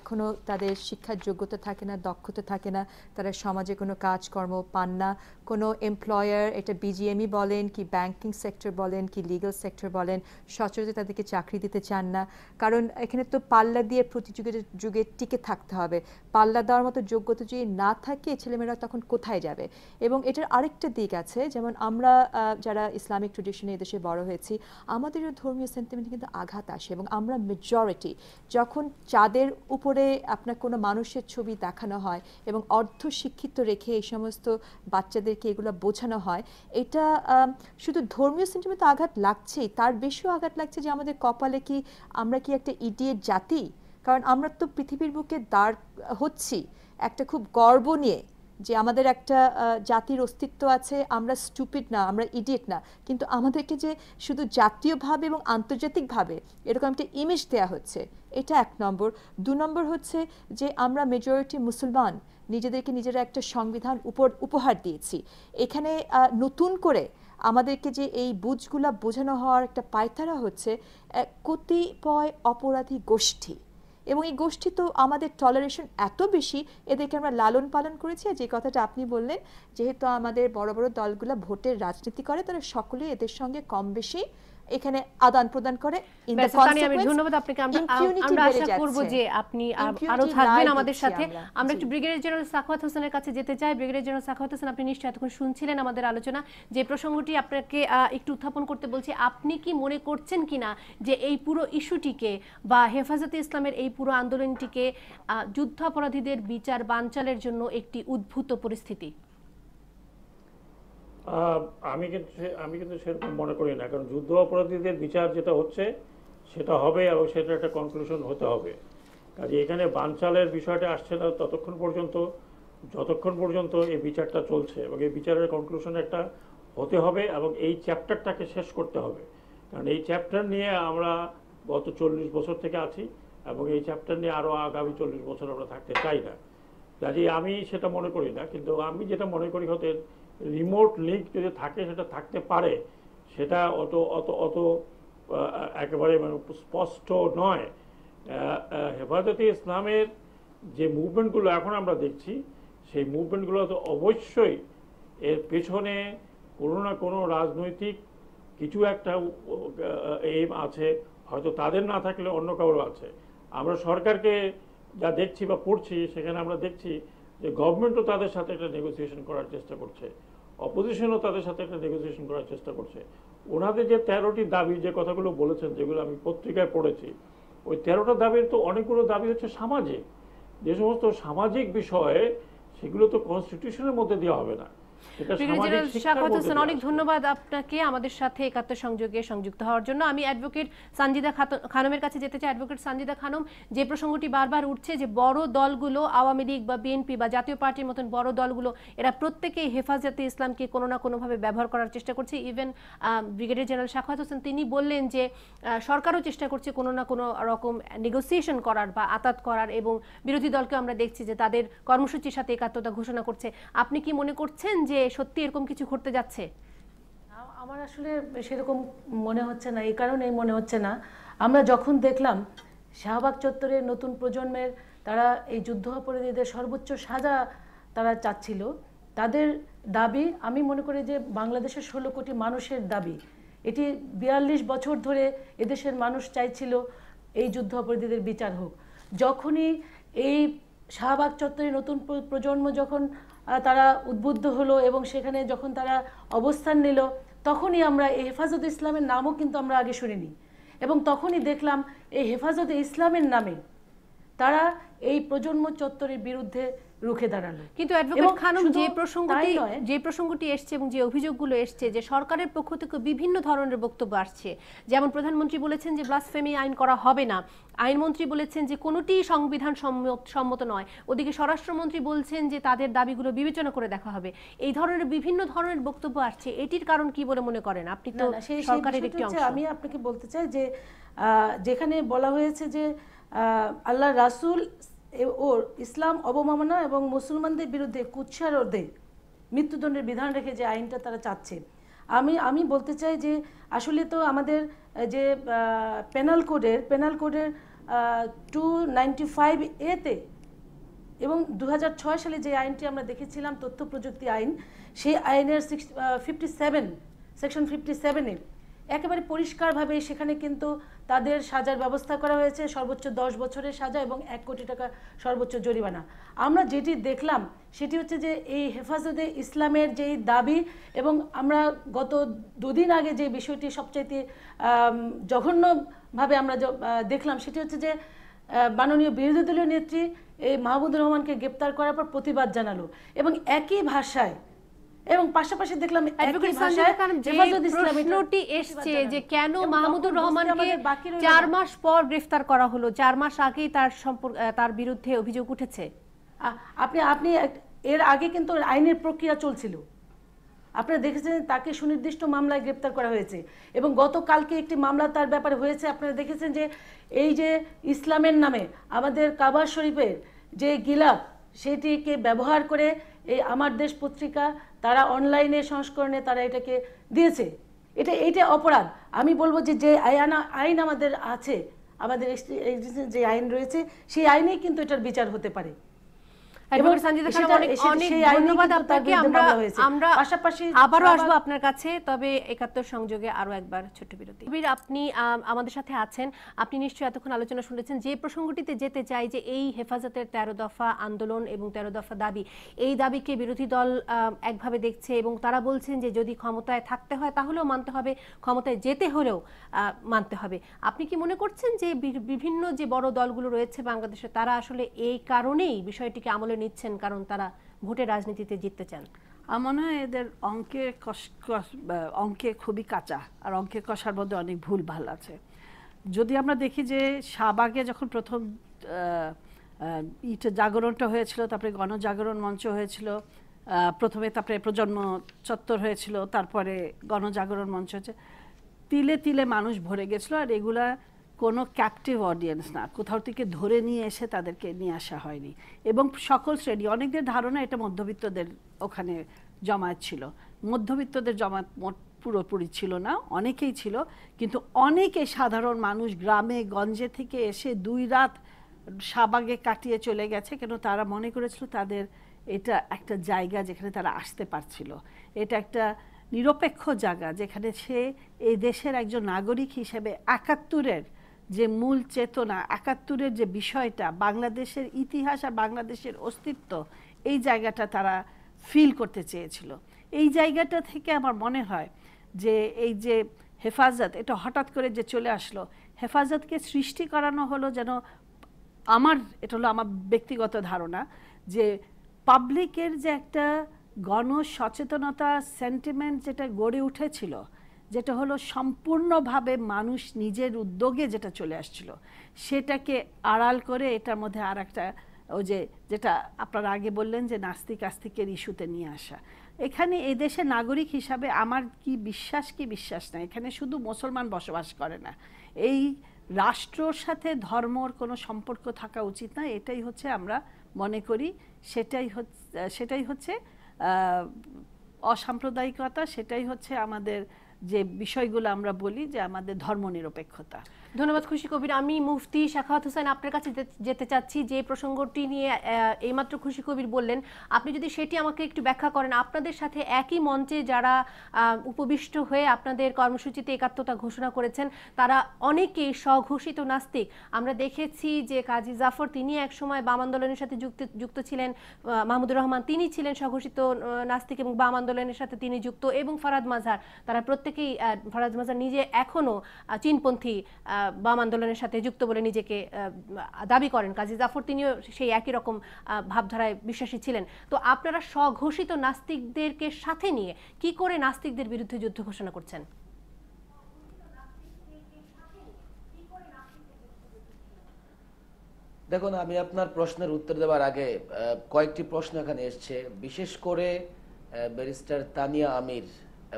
এখনও তাদের শিক্ষার যোগ্যতা থাকে না দক্ষতা থাকে না তারা সমাজে কোনো কাজকর্ম পান না কোনো এমপ্লয়ার এটা বিজিএমই বলেন কি ব্যাংকিং সেক্টর বলেন কি লিগাল সেক্টর বলেন সচরাচর তাদেরকে চাকরি দিতে চান না কারণ এখানে তো পাল্লা দিয়ে প্রতিযোগিতার যুগে টিকে থাকতে হবে পাল্লা দেওয়ার মতো যোগ্যতা যদি না থাকে ছেলেমেয়েরা তখন কোথায় যাবে এবং এটার আরেকটা দিক আছে যেমন আমরা যারা ইসলামিক ট্রেডিশনে এদেশে বড় হয়েছি আমাদেরও ধর্মীয় সেন্টিমেন্টে কিন্তু আঘাত আসে এবং আমরা মেজরিটি যখন চাঁদের উপরে আপনার কোনো মানুষের ছবি দেখানো হয় এবং অর্ধ শিক্ষিত রেখে এই সমস্ত বাচ্চাদেরকে এগুলো বোঝানো হয় এটা শুধু ধর্মীয় সেন্টিমেন্টে আঘাত লাগছেই তার বেশিও আঘাত লাগছে যে আমাদের কপালে কি আমরা কি একটা ইডিয়েট জাতি কারণ আমরা তো পৃথিবীর বুকে দাঁড় হচ্ছি একটা খুব গর্ব নিয়ে যে আমাদের একটা জাতির অস্তিত্ব আছে আমরা স্টুপিড না আমরা ইডিয়েট না কিন্তু আমাদেরকে যে শুধু জাতীয়ভাবে এবং আন্তর্জাতিকভাবে এরকম একটা ইমেজ দেয়া হচ্ছে এটা এক নম্বর দু নম্বর হচ্ছে যে আমরা মেজরিটি মুসলমান নিজেদেরকে নিজেরা একটা সংবিধান উপর উপহার দিয়েছি এখানে নতুন করে আমাদেরকে যে এই বুঝগুলা বোঝানো হওয়ার একটা পায়তারা হচ্ছে কতিপয় অপরাধী গোষ্ঠী এবং এই গোষ্ঠী তো আমাদের টলারেশন এত বেশি এদেরকে আমরা লালন পালন করেছি যে কথাটা আপনি বললেন যেহেতু আমাদের বড় বড় দলগুলো ভোটের রাজনীতি করে তারা সকলেই এদের সঙ্গে কম বেশি এখানে আদান প্রদান করে ইন আমি ধন্যবাদ আপনাকে আমরা আশা করব যে আপনি আরো থাকবেন আমাদের সাথে আমরা একটু ব্রিগেডিয়ার জেনারেল সাখাওয়াত হোসেনের কাছে যেতে চাই ব্রিগেডিয়ার জেনারেল সাখাওয়াত হোসেন আপনি নিশ্চয়ই এতক্ষণ শুনছিলেন আমাদের আলোচনা যে প্রসঙ্গটি আপনাকে একটু উত্থাপন করতে বলছি আপনি কি মনে করছেন কিনা যে এই পুরো ইস্যুটিকে বা হেফাজতে ইসলামের এই পুরো আন্দোলনটিকে যুদ্ধাপরাধীদের বিচার বানচালের জন্য একটি উদ্ভূত পরিস্থিতি আমি কিন্তু আমি কিন্তু সেরকম মনে করি না কারণ যুদ্ধ অপরাধীদের বিচার যেটা হচ্ছে সেটা হবে এবং সেটা একটা কনক্লুশন হতে হবে কাজে এখানে বানচালের বিষয়টা আসছে না ততক্ষণ পর্যন্ত যতক্ষণ পর্যন্ত এই বিচারটা চলছে এবং এই বিচারের কনক্লুশন একটা হতে হবে এবং এই চ্যাপ্টারটাকে শেষ করতে হবে কারণ এই চ্যাপ্টার নিয়ে আমরা গত চল্লিশ বছর থেকে আছি এবং এই চ্যাপ্টার নিয়ে আরও আগামী চল্লিশ বছর আমরা থাকতে চাই না কাজে আমি সেটা মনে করি না কিন্তু আমি যেটা মনে করি হতে রিমোট লিঙ্ক যদি থাকে সেটা থাকতে পারে সেটা অত অত অত একেবারে মানে স্পষ্ট নয় হেফাজতে ইসলামের যে মুভমেন্টগুলো এখন আমরা দেখছি সেই মুভমেন্টগুলো তো অবশ্যই এর পেছনে কোনো না কোনো রাজনৈতিক কিছু একটা এম আছে হয়তো তাদের না থাকলে অন্য কারো আছে আমরা সরকারকে যা দেখছি বা পড়ছি সেখানে আমরা দেখছি যে গভর্নমেন্টও তাদের সাথে একটা নেগোসিয়েশন করার চেষ্টা করছে অপোজিশনও তাদের সাথে একটা নেগোসিয়েশন করার চেষ্টা করছে ওনাদের যে তেরোটি দাবি যে কথাগুলো বলেছেন যেগুলো আমি পত্রিকায় পড়েছি ওই তেরোটা দাবির তো অনেকগুলো দাবি হচ্ছে সামাজিক যে সমস্ত সামাজিক বিষয়ে সেগুলো তো কনস্টিটিউশনের মধ্যে দেওয়া হবে না শাখাত হোসেন অনেক ধন্যবাদ আপনাকে আমাদের সাথে একাত্তর সংযোগে সংযুক্ত হওয়ার জন্য আমি অ্যাডভোকেট সানজিদা খানমের কাছে যেতে চাই অ্যাডভোকেট সানজিদা খানম যে প্রসঙ্গটি বারবার উঠছে যে বড় দলগুলো আওয়ামী লীগ বা বিএনপি বা জাতীয় পার্টির মতন বড় দলগুলো এরা প্রত্যেকেই হেফাজতে ইসলামকে কোনো না কোনোভাবে ব্যবহার করার চেষ্টা করছে even brigadier general Shakhawat Hossain তিনি বললেন যে সরকারও চেষ্টা করছে কোনো না কোনো রকম নেগোসিয়েশন করার বা আতাত করার এবং বিরোধী দলকে আমরা দেখছি যে তাদের কর্মসূচির সাথে একাত্মতা ঘোষণা করছে আপনি কি মনে করছেন যে যে সত্যি এরকম কিছু ঘটতে যাচ্ছে আমার আসলে সেরকম মনে হচ্ছে না এই কারণেই মনে হচ্ছে না আমরা যখন দেখলাম শাহবাগ চত্বরের নতুন প্রজন্মের তারা এই যুদ্ধ অপরাধীদের সর্বোচ্চ সাজা তারা চাচ্ছিল তাদের দাবি আমি মনে করি যে বাংলাদেশের ষোলো কোটি মানুষের দাবি এটি বিয়াল্লিশ বছর ধরে এদেশের মানুষ চাইছিল এই যুদ্ধ অপরাধীদের বিচার হোক যখনই এই শাহবাগ চত্বরে নতুন প্রজন্ম যখন তারা উদ্বুদ্ধ হলো এবং সেখানে যখন তারা অবস্থান নিল তখনই আমরা এই হেফাজত ইসলামের নামও কিন্তু আমরা আগে শুনিনি এবং তখনই দেখলাম এই হেফাজতে ইসলামের নামে তারা এই প্রজন্ম চত্বরের বিরুদ্ধে রুখে দাঁড়ানো কিন্তু অ্যাডভোকেট খানম যে প্রসঙ্গটি যে প্রসঙ্গটি এসছে এবং যে অভিযোগগুলো এসছে যে সরকারের পক্ষ থেকে বিভিন্ন ধরনের বক্তব্য আসছে যেমন প্রধানমন্ত্রী বলেছেন যে ব্লাসফেমি আইন করা হবে না আইনমন্ত্রী বলেছেন যে কোনোটি সংবিধান সম্মত নয় ওদিকে স্বরাষ্ট্রমন্ত্রী বলছেন যে তাদের দাবিগুলো বিবেচনা করে দেখা হবে এই ধরনের বিভিন্ন ধরনের বক্তব্য আসছে এটির কারণ কি বলে মনে করেন আপনি তো সরকারের একটি অংশ আমি আপনাকে বলতে চাই যে যেখানে বলা হয়েছে যে আল্লাহ রাসুল ওর ইসলাম অবমাননা এবং মুসলমানদের বিরুদ্ধে কুচ্ছা মৃত্যুদণ্ডের বিধান রেখে যে আইনটা তারা চাচ্ছে আমি আমি বলতে চাই যে আসলে তো আমাদের যে পেনাল কোডের পেনাল কোডের টু নাইনটি ফাইভ এতে এবং দু সালে যে আইনটি আমরা দেখেছিলাম তথ্য প্রযুক্তি আইন সেই আইনের সিক্স ফিফটি সেভেন সেকশন ফিফটি সেভেনে একেবারে পরিষ্কারভাবে সেখানে কিন্তু তাদের সাজার ব্যবস্থা করা হয়েছে সর্বোচ্চ দশ বছরের সাজা এবং এক কোটি টাকা সর্বোচ্চ জরিমানা আমরা যেটি দেখলাম সেটি হচ্ছে যে এই হেফাজতে ইসলামের যেই দাবি এবং আমরা গত দুদিন আগে যে বিষয়টি সবচাইতে জঘন্যভাবে আমরা দেখলাম সেটি হচ্ছে যে মাননীয় বিরোধী দলীয় নেত্রী এই মাহমুদুর রহমানকে গ্রেপ্তার করার পর প্রতিবাদ জানালো এবং একই ভাষায় এবং পাশাপাশি দেখলাম এসছে যে কেন মাহমুদুর রহমানকে চার মাস পর গ্রেফতার করা হলো চার মাস আগেই তার সম্পর্ক তার বিরুদ্ধে অভিযোগ উঠেছে আপনি আপনি এর আগে কিন্তু আইনের প্রক্রিয়া চলছিল আপনারা দেখেছেন তাকে সুনির্দিষ্ট মামলায় গ্রেপ্তার করা হয়েছে এবং গতকালকে একটি মামলা তার ব্যাপারে হয়েছে আপনারা দেখেছেন যে এই যে ইসলামের নামে আমাদের কাবার শরীফের যে গিলাফ সেটিকে ব্যবহার করে এই আমার দেশ পত্রিকা তারা অনলাইনে সংস্করণে তারা এটাকে দিয়েছে এটা এটা অপরাধ আমি বলবো যে যে আয়ানা আইন আমাদের আছে আমাদের যে আইন রয়েছে সেই আইনেই কিন্তু এটার বিচার হতে পারে আন্দোলন এবং তেরো দফা দাবি এই দাবিকে বিরোধী দল একভাবে দেখছে এবং তারা বলছেন যে যদি ক্ষমতায় থাকতে হয় তাহলেও মানতে হবে ক্ষমতায় যেতে হলেও মানতে হবে আপনি কি মনে করছেন যে বিভিন্ন যে বড় দলগুলো রয়েছে বাংলাদেশে তারা আসলে এই কারণেই বিষয়টিকে আমলে করে নিচ্ছেন কারণ তারা ভোটে রাজনীতিতে জিততে চান আমার মনে হয় এদের অঙ্কে অঙ্কে খুবই কাঁচা আর অঙ্কে কষার মধ্যে অনেক ভুল ভাল আছে যদি আমরা দেখি যে শাহবাগে যখন প্রথম ইটা জাগরণটা হয়েছিল তারপরে গণজাগরণ মঞ্চ হয়েছিল প্রথমে তারপরে প্রজন্ম চত্বর হয়েছিল তারপরে গণজাগরণ মঞ্চ হয়েছে তিলে তিলে মানুষ ভরে গেছিলো আর এগুলা কোনো ক্যাপটিভ অডিয়েন্স না কোথাও থেকে ধরে নিয়ে এসে তাদেরকে নিয়ে আসা হয়নি এবং সকল শ্রেণী অনেকদের ধারণা এটা মধ্যবিত্তদের ওখানে জমায়েত ছিল মধ্যবিত্তদের জমায়েত মোট পুরোপুরি ছিল না অনেকেই ছিল কিন্তু অনেকে সাধারণ মানুষ গ্রামে গঞ্জে থেকে এসে দুই রাত সাবাগে কাটিয়ে চলে গেছে কেন তারা মনে করেছিল তাদের এটা একটা জায়গা যেখানে তারা আসতে পারছিল এটা একটা নিরপেক্ষ জায়গা যেখানে সে এই দেশের একজন নাগরিক হিসেবে একাত্তরের যে মূল চেতনা একাত্তরের যে বিষয়টা বাংলাদেশের ইতিহাস আর বাংলাদেশের অস্তিত্ব এই জায়গাটা তারা ফিল করতে চেয়েছিল এই জায়গাটা থেকে আমার মনে হয় যে এই যে হেফাজত এটা হঠাৎ করে যে চলে আসলো হেফাজতকে সৃষ্টি করানো হলো যেন আমার এটা হলো আমার ব্যক্তিগত ধারণা যে পাবলিকের যে একটা গণ সচেতনতা সেন্টিমেন্ট যেটা গড়ে উঠেছিল যেটা হলো সম্পূর্ণভাবে মানুষ নিজের উদ্যোগে যেটা চলে আসছিল সেটাকে আড়াল করে এটার মধ্যে আর একটা ও যে যেটা আপনারা আগে বললেন যে নাস্তিক আস্তিকের ইস্যুতে নিয়ে আসা এখানে এদেশে নাগরিক হিসাবে আমার কি বিশ্বাস কি বিশ্বাস না এখানে শুধু মুসলমান বসবাস করে না এই রাষ্ট্রর সাথে ধর্মর কোনো সম্পর্ক থাকা উচিত না এটাই হচ্ছে আমরা মনে করি সেটাই হচ্ছে সেটাই হচ্ছে অসাম্প্রদায়িকতা সেটাই হচ্ছে আমাদের যে বিষয়গুলো আমরা বলি যে আমাদের ধর্ম নিরপেক্ষতা ধন্যবাদ খুশি কবির আমি মুফতি শাখাত হোসেন আপনার কাছে যেতে চাচ্ছি যে প্রসঙ্গটি নিয়ে এইমাত্র খুশি কবির বললেন আপনি যদি সেটি আমাকে একটু ব্যাখ্যা করেন আপনাদের সাথে একই মঞ্চে যারা উপবিষ্ট হয়ে আপনাদের কর্মসূচিতে একাত্মতা ঘোষণা করেছেন তারা অনেকেই স্বঘোষিত নাস্তিক আমরা দেখেছি যে কাজী জাফর তিনি একসময় বাম আন্দোলনের সাথে যুক্ত যুক্ত ছিলেন মাহমুদুর রহমান তিনি ছিলেন স্বঘোষিত নাস্তিক এবং বাম আন্দোলনের সাথে তিনি যুক্ত এবং ফরাদ মাঝার তারা প্রত্যেক প্রত্যেকেই ফরাজ মাজার নিজে এখনও চীনপন্থী বাম আন্দোলনের সাথে যুক্ত বলে নিজেকে দাবি করেন কাজী জাফর তিনিও সেই একই রকম ভাবধারায় বিশ্বাসী ছিলেন তো আপনারা স্বঘোষিত নাস্তিকদেরকে সাথে নিয়ে কি করে নাস্তিকদের বিরুদ্ধে যুদ্ধ ঘোষণা করছেন দেখুন আমি আপনার প্রশ্নের উত্তর দেওয়ার আগে কয়েকটি প্রশ্ন এখানে এসছে বিশেষ করে ব্যারিস্টার তানিয়া আমির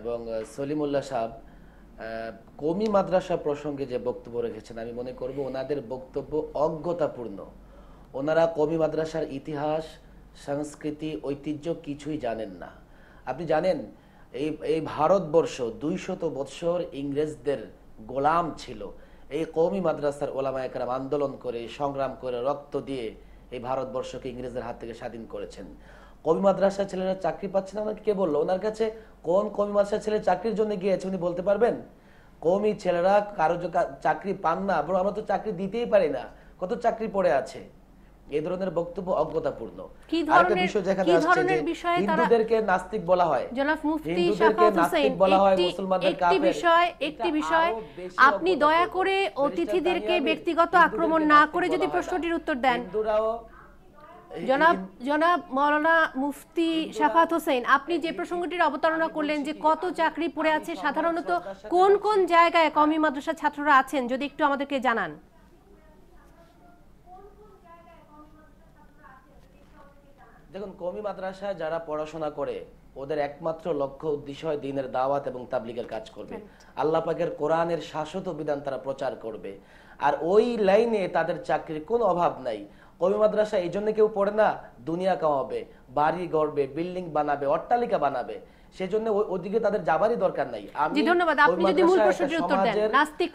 এবং সলিমুল্লাহ সাহেব কমি মাদ্রাসা প্রসঙ্গে যে বক্তব্য রেখেছেন আমি মনে করব ওনাদের বক্তব্য অজ্ঞতাপূর্ণ ওনারা কমি মাদ্রাসার ইতিহাস সংস্কৃতি ঐতিহ্য কিছুই জানেন না আপনি জানেন এই এই ভারতবর্ষ দুইশত বৎসর ইংরেজদের গোলাম ছিল এই কৌমি মাদ্রাসার ওলামা একরাম আন্দোলন করে সংগ্রাম করে রক্ত দিয়ে এই ভারতবর্ষকে ইংরেজদের হাত থেকে স্বাধীন করেছেন কবি মাদ্রাসা ছেলেরা চাকরি পাচ্ছে না কে বললো ওনার কাছে কোন কবি মাদ্রাসা ছেলে চাকরির জন্য গিয়েছে উনি বলতে পারবেন কমি ছেলেরা কারো চাকরি পান না বরং আমরা তো চাকরি দিতেই পারি না কত চাকরি পড়ে আছে এই ধরনের বক্তব্য অজ্ঞতাপূর্ণ হিন্দুদেরকে নাস্তিক বলা হয় একটি বিষয় আপনি দয়া করে অতিথিদেরকে ব্যক্তিগত আক্রমণ না করে যদি প্রশ্নটির উত্তর দেন হিন্দুরাও জনাব জনাব মৌলানা মুফতি শাফাত হোসেন আপনি যে প্রসঙ্গটির অবতারণা করলেন যে কত চাকরি পড়ে আছে সাধারণত কোন কোন জায়গায় কমি মাদ্রাসা ছাত্ররা আছেন যদি একটু আমাদেরকে জানান দেখুন কমি মাদ্রাসায় যারা পড়াশোনা করে ওদের একমাত্র লক্ষ্য উদ্দেশ্য হয় দিনের দাওয়াত এবং তাবলিগের কাজ করবে আল্লাহ পাকের কোরআনের শাশ্বত বিধান তারা প্রচার করবে আর ওই লাইনে তাদের চাকরির কোনো অভাব নাই কবি মাদ্রাসা এই জন্য কেউ পড়ে না দুনিয়া কামাবে বাড়ি গড়বে বিল্ডিং বানাবে অট্টালিকা বানাবে সেজন্য ওদিকে তাদের যাবারই দরকার নাই আমি ধন্যবাদ আপনি যদি মূল প্রশ্নের উত্তর দেন নাস্তিক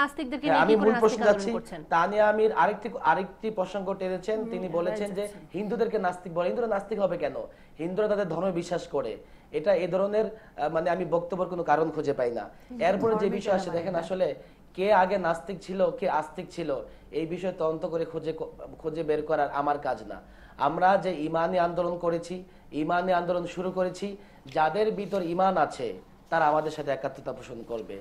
নাস্তিকদেরকে হ্যাঁ, আমি মূল প্রশ্ন যাচ্ছি তানিয়া আমির আরেকটি আরেকটি প্রসঙ্গ টেনেছেন তিনি হ্যাঁ, বলেছেন যে হিন্দুদেরকে নাস্তিক বলে হিন্দুরা নাস্তিক হবে কেন হিন্দুরা তাদের ধর্মে বিশ্বাস করে এটা এ ধরনের মানে আমি বক্তব্যের কোনো কারণ খুঁজে পাই না এরপরে যে বিষয় আসে দেখেন হ্যাঁ। আসলে কে আগে নাস্তিক ছিল কে আস্তিক ছিল এই বিষয়ে তদন্ত করে খুঁজে খুঁজে বের করার আমার কাজ না আমরা যে ইমানি আন্দোলন করেছি ইমানি আন্দোলন শুরু করেছি যাদের ভিতর ইমান আছে তারা আমাদের সাথে একাত্মতা পোষণ করবে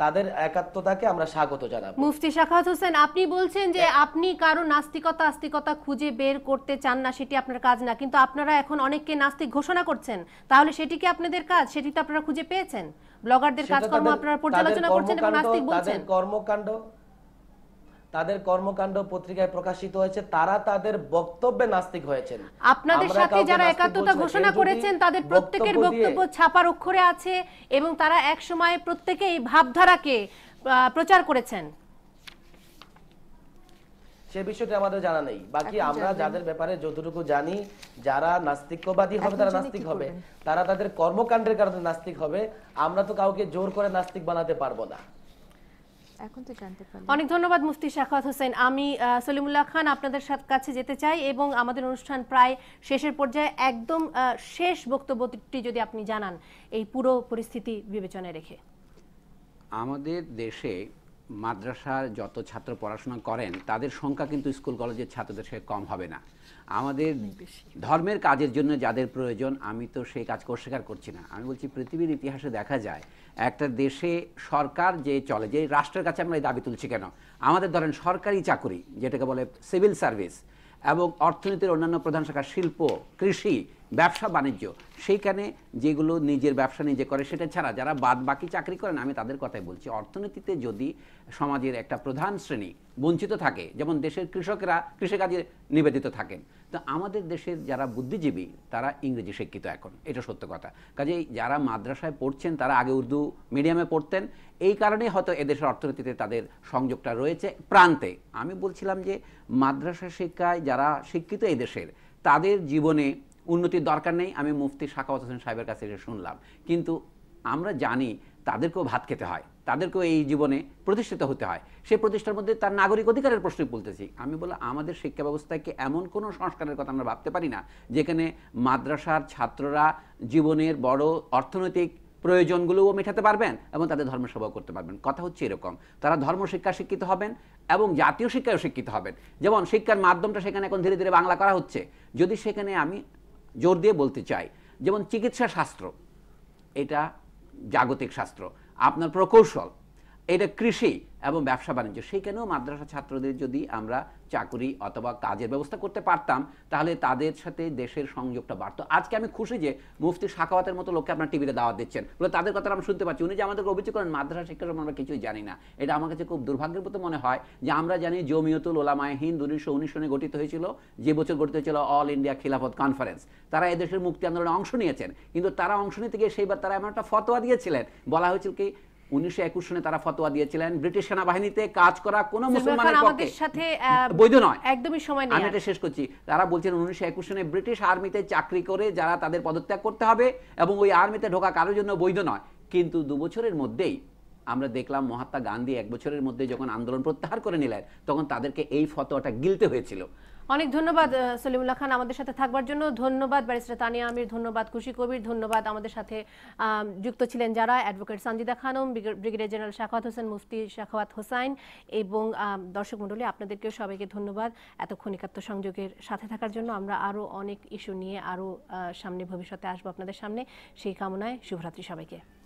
তাদের একাত্মতাকে আমরা স্বাগত জানাবো মুফতি শাখাত হোসেন আপনি বলছেন যে হ্যাঁ। আপনি কারো নাস্তিকতা আস্তিকতা খুঁজে বের করতে চান না সেটি আপনার কাজ না কিন্তু আপনারা এখন অনেককে নাস্তিক ঘোষণা করছেন তাহলে সেটি কি আপনাদের কাজ সেটি তো আপনারা খুঁজে পেয়েছেন ব্লগারদের কাজকর্ম আপনারা পর্যালোচনা করছেন এবং নাস্তিক বলছেন কর্মকাণ্ড তাদের কর্মকাণ্ড পত্রিকায় প্রকাশিত হয়েছে তারা তাদের বক্তব্যে নাস্তিক হয়েছেন আপনাদের সাথে যারা একাত্মতা ঘোষণা করেছেন তাদের প্রত্যেকের বক্তব্য ছাপার অক্ষরে আছে এবং তারা এক সময় প্রত্যেকে এই ভাবধারাকে প্রচার করেছেন সে বিষয়টি আমাদের জানা নেই বাকি আমরা যাদের ব্যাপারে যতটুকু জানি যারা নাস্তিকবাদী হবে তারা নাস্তিক হবে তারা তাদের কর্মকাণ্ডের কারণে নাস্তিক হবে আমরা তো কাউকে জোর করে নাস্তিক বানাতে পারবো না এখন তো জানতে পারলাম অনেক ধন্যবাদ মুফতি শাখাত হোসেন আমি সলিমুল্লাহ খান আপনাদের কাছে যেতে চাই এবং আমাদের অনুষ্ঠান প্রায় শেষের পর্যায়ে একদম শেষ বক্তব্যটি যদি আপনি জানান এই পুরো পরিস্থিতি বিবেচনায় রেখে আমাদের দেশে মাদ্রাসার যত ছাত্র পড়াশোনা করেন তাদের সংখ্যা কিন্তু স্কুল কলেজের ছাত্রদের সে কম হবে না আমাদের ধর্মের কাজের জন্য যাদের প্রয়োজন আমি তো সেই কাজ অস্বীকার করছি না আমি বলছি পৃথিবীর ইতিহাসে দেখা যায় একটা দেশে সরকার যে চলে যে রাষ্ট্রের কাছে আমরা এই দাবি তুলছি কেন আমাদের ধরেন সরকারি চাকরি যেটাকে বলে সিভিল সার্ভিস এবং অর্থনীতির অন্যান্য প্রধান শাখা শিল্প কৃষি ব্যবসা বাণিজ্য সেইখানে যেগুলো নিজের ব্যবসা নিজে করে সেটা ছাড়া যারা বাদ বাকি চাকরি করেন আমি তাদের কথাই বলছি অর্থনীতিতে যদি সমাজের একটা প্রধান শ্রেণী বঞ্চিত থাকে যেমন দেশের কৃষকরা কৃষিকাজে নিবেদিত থাকেন তো আমাদের দেশের যারা বুদ্ধিজীবী তারা ইংরেজি শিক্ষিত এখন এটা সত্য কথা কাজেই যারা মাদ্রাসায় পড়ছেন তারা আগে উর্দু মিডিয়ামে পড়তেন এই কারণেই হয়তো এদেশের অর্থনীতিতে তাদের সংযোগটা রয়েছে প্রান্তে আমি বলছিলাম যে মাদ্রাসা শিক্ষায় যারা শিক্ষিত এদেশের তাদের জীবনে উন্নতির দরকার নেই আমি মুফতি শাকাওয়াত হোসেন সাহেবের কাছে এটা শুনলাম কিন্তু আমরা জানি তাদেরকেও ভাত খেতে হয় তাদেরকেও এই জীবনে প্রতিষ্ঠিত হতে হয় সে প্রতিষ্ঠার মধ্যে তার নাগরিক অধিকারের প্রশ্নই বলতেছি আমি বলে আমাদের শিক্ষা ব্যবস্থাকে এমন কোনো সংস্কারের কথা আমরা ভাবতে পারি না যেখানে মাদ্রাসার ছাত্ররা জীবনের বড় অর্থনৈতিক প্রয়োজনগুলোও মেটাতে পারবেন এবং তাদের ধর্মসেবাও করতে পারবেন কথা হচ্ছে এরকম তারা ধর্ম শিক্ষা শিক্ষিত হবেন এবং জাতীয় শিক্ষায়ও শিক্ষিত হবেন যেমন শিক্ষার মাধ্যমটা সেখানে এখন ধীরে ধীরে বাংলা করা হচ্ছে যদি সেখানে আমি জোর দিয়ে বলতে চাই যেমন চিকিৎসা শাস্ত্র এটা জাগতিক শাস্ত্র আপনার প্রকৌশল এটা কৃষি এবং ব্যবসা বাণিজ্য সেইখানেও মাদ্রাসা ছাত্রদের যদি আমরা চাকরি অথবা কাজের ব্যবস্থা করতে পারতাম তাহলে তাদের সাথে দেশের সংযোগটা বাড়তো আজকে আমি খুশি যে মুফতি শাখাওয়াতের মতো লোককে আপনার টিভিতে দাওয়াত দিচ্ছেন বলে তাদের কথা আমরা শুনতে পাচ্ছি উনি যে আমাদেরকে অভিযোগ করেন মাদ্রাসা শিক্ষার আমরা কিছুই জানি না এটা আমার কাছে খুব দুর্ভাগ্যের মতো মনে হয় যে আমরা জানি জমিয়তুল ওলামায় হিন্দ উনিশশো উনিশ সনে গঠিত হয়েছিল যে বছর গঠিত হয়েছিল অল ইন্ডিয়া খিলাফত কনফারেন্স তারা এদেশের মুক্তি আন্দোলনে অংশ নিয়েছেন কিন্তু তারা অংশ নিতে গিয়ে সেইবার তারা এমন একটা ফতোয়া দিয়েছিলেন বলা হয়েছিল কি তারা ফতোয়া দিয়েছিলেন ব্রিটিশ সেনাবাহিনীতে কাজ করা কোনো মুসলমানের পক্ষে বৈধ নয় একদমই সময় আমি এটা শেষ করছি তারা ব্রিটিশ আর্মিতে চাকরি করে যারা তাদের পদত্যাগ করতে হবে এবং ওই আর্মিতে ঢোকা কারোর জন্য বৈধ নয় কিন্তু দু বছরের মধ্যেই আমরা দেখলাম মহাত্মা গান্ধী এক বছরের মধ্যে যখন আন্দোলন প্রত্যাহার করে নিলেন তখন তাদেরকে এই ফতোয়াটা গিলতে হয়েছিল অনেক ধন্যবাদ সলিমুল্লাহ খান আমাদের সাথে থাকবার জন্য ধন্যবাদ ব্যারিস্টার তানিয়া আমির ধন্যবাদ খুশি কবির ধন্যবাদ আমাদের সাথে যুক্ত ছিলেন যারা advocate Sanjida Khanam brigadier general Shakhawat Hossain মুফতি শাখাওয়াত হোসাইন এবং দর্শক মণ্ডলী আপনাদেরকেও সবাইকে ধন্যবাদ এত ক্ষণিকাত্ম সংযোগের সাথে থাকার জন্য আমরা আরও অনেক ইস্যু নিয়ে আরও সামনে ভবিষ্যতে আসবো আপনাদের সামনে সেই কামনায় শুভরাত্রি সবাইকে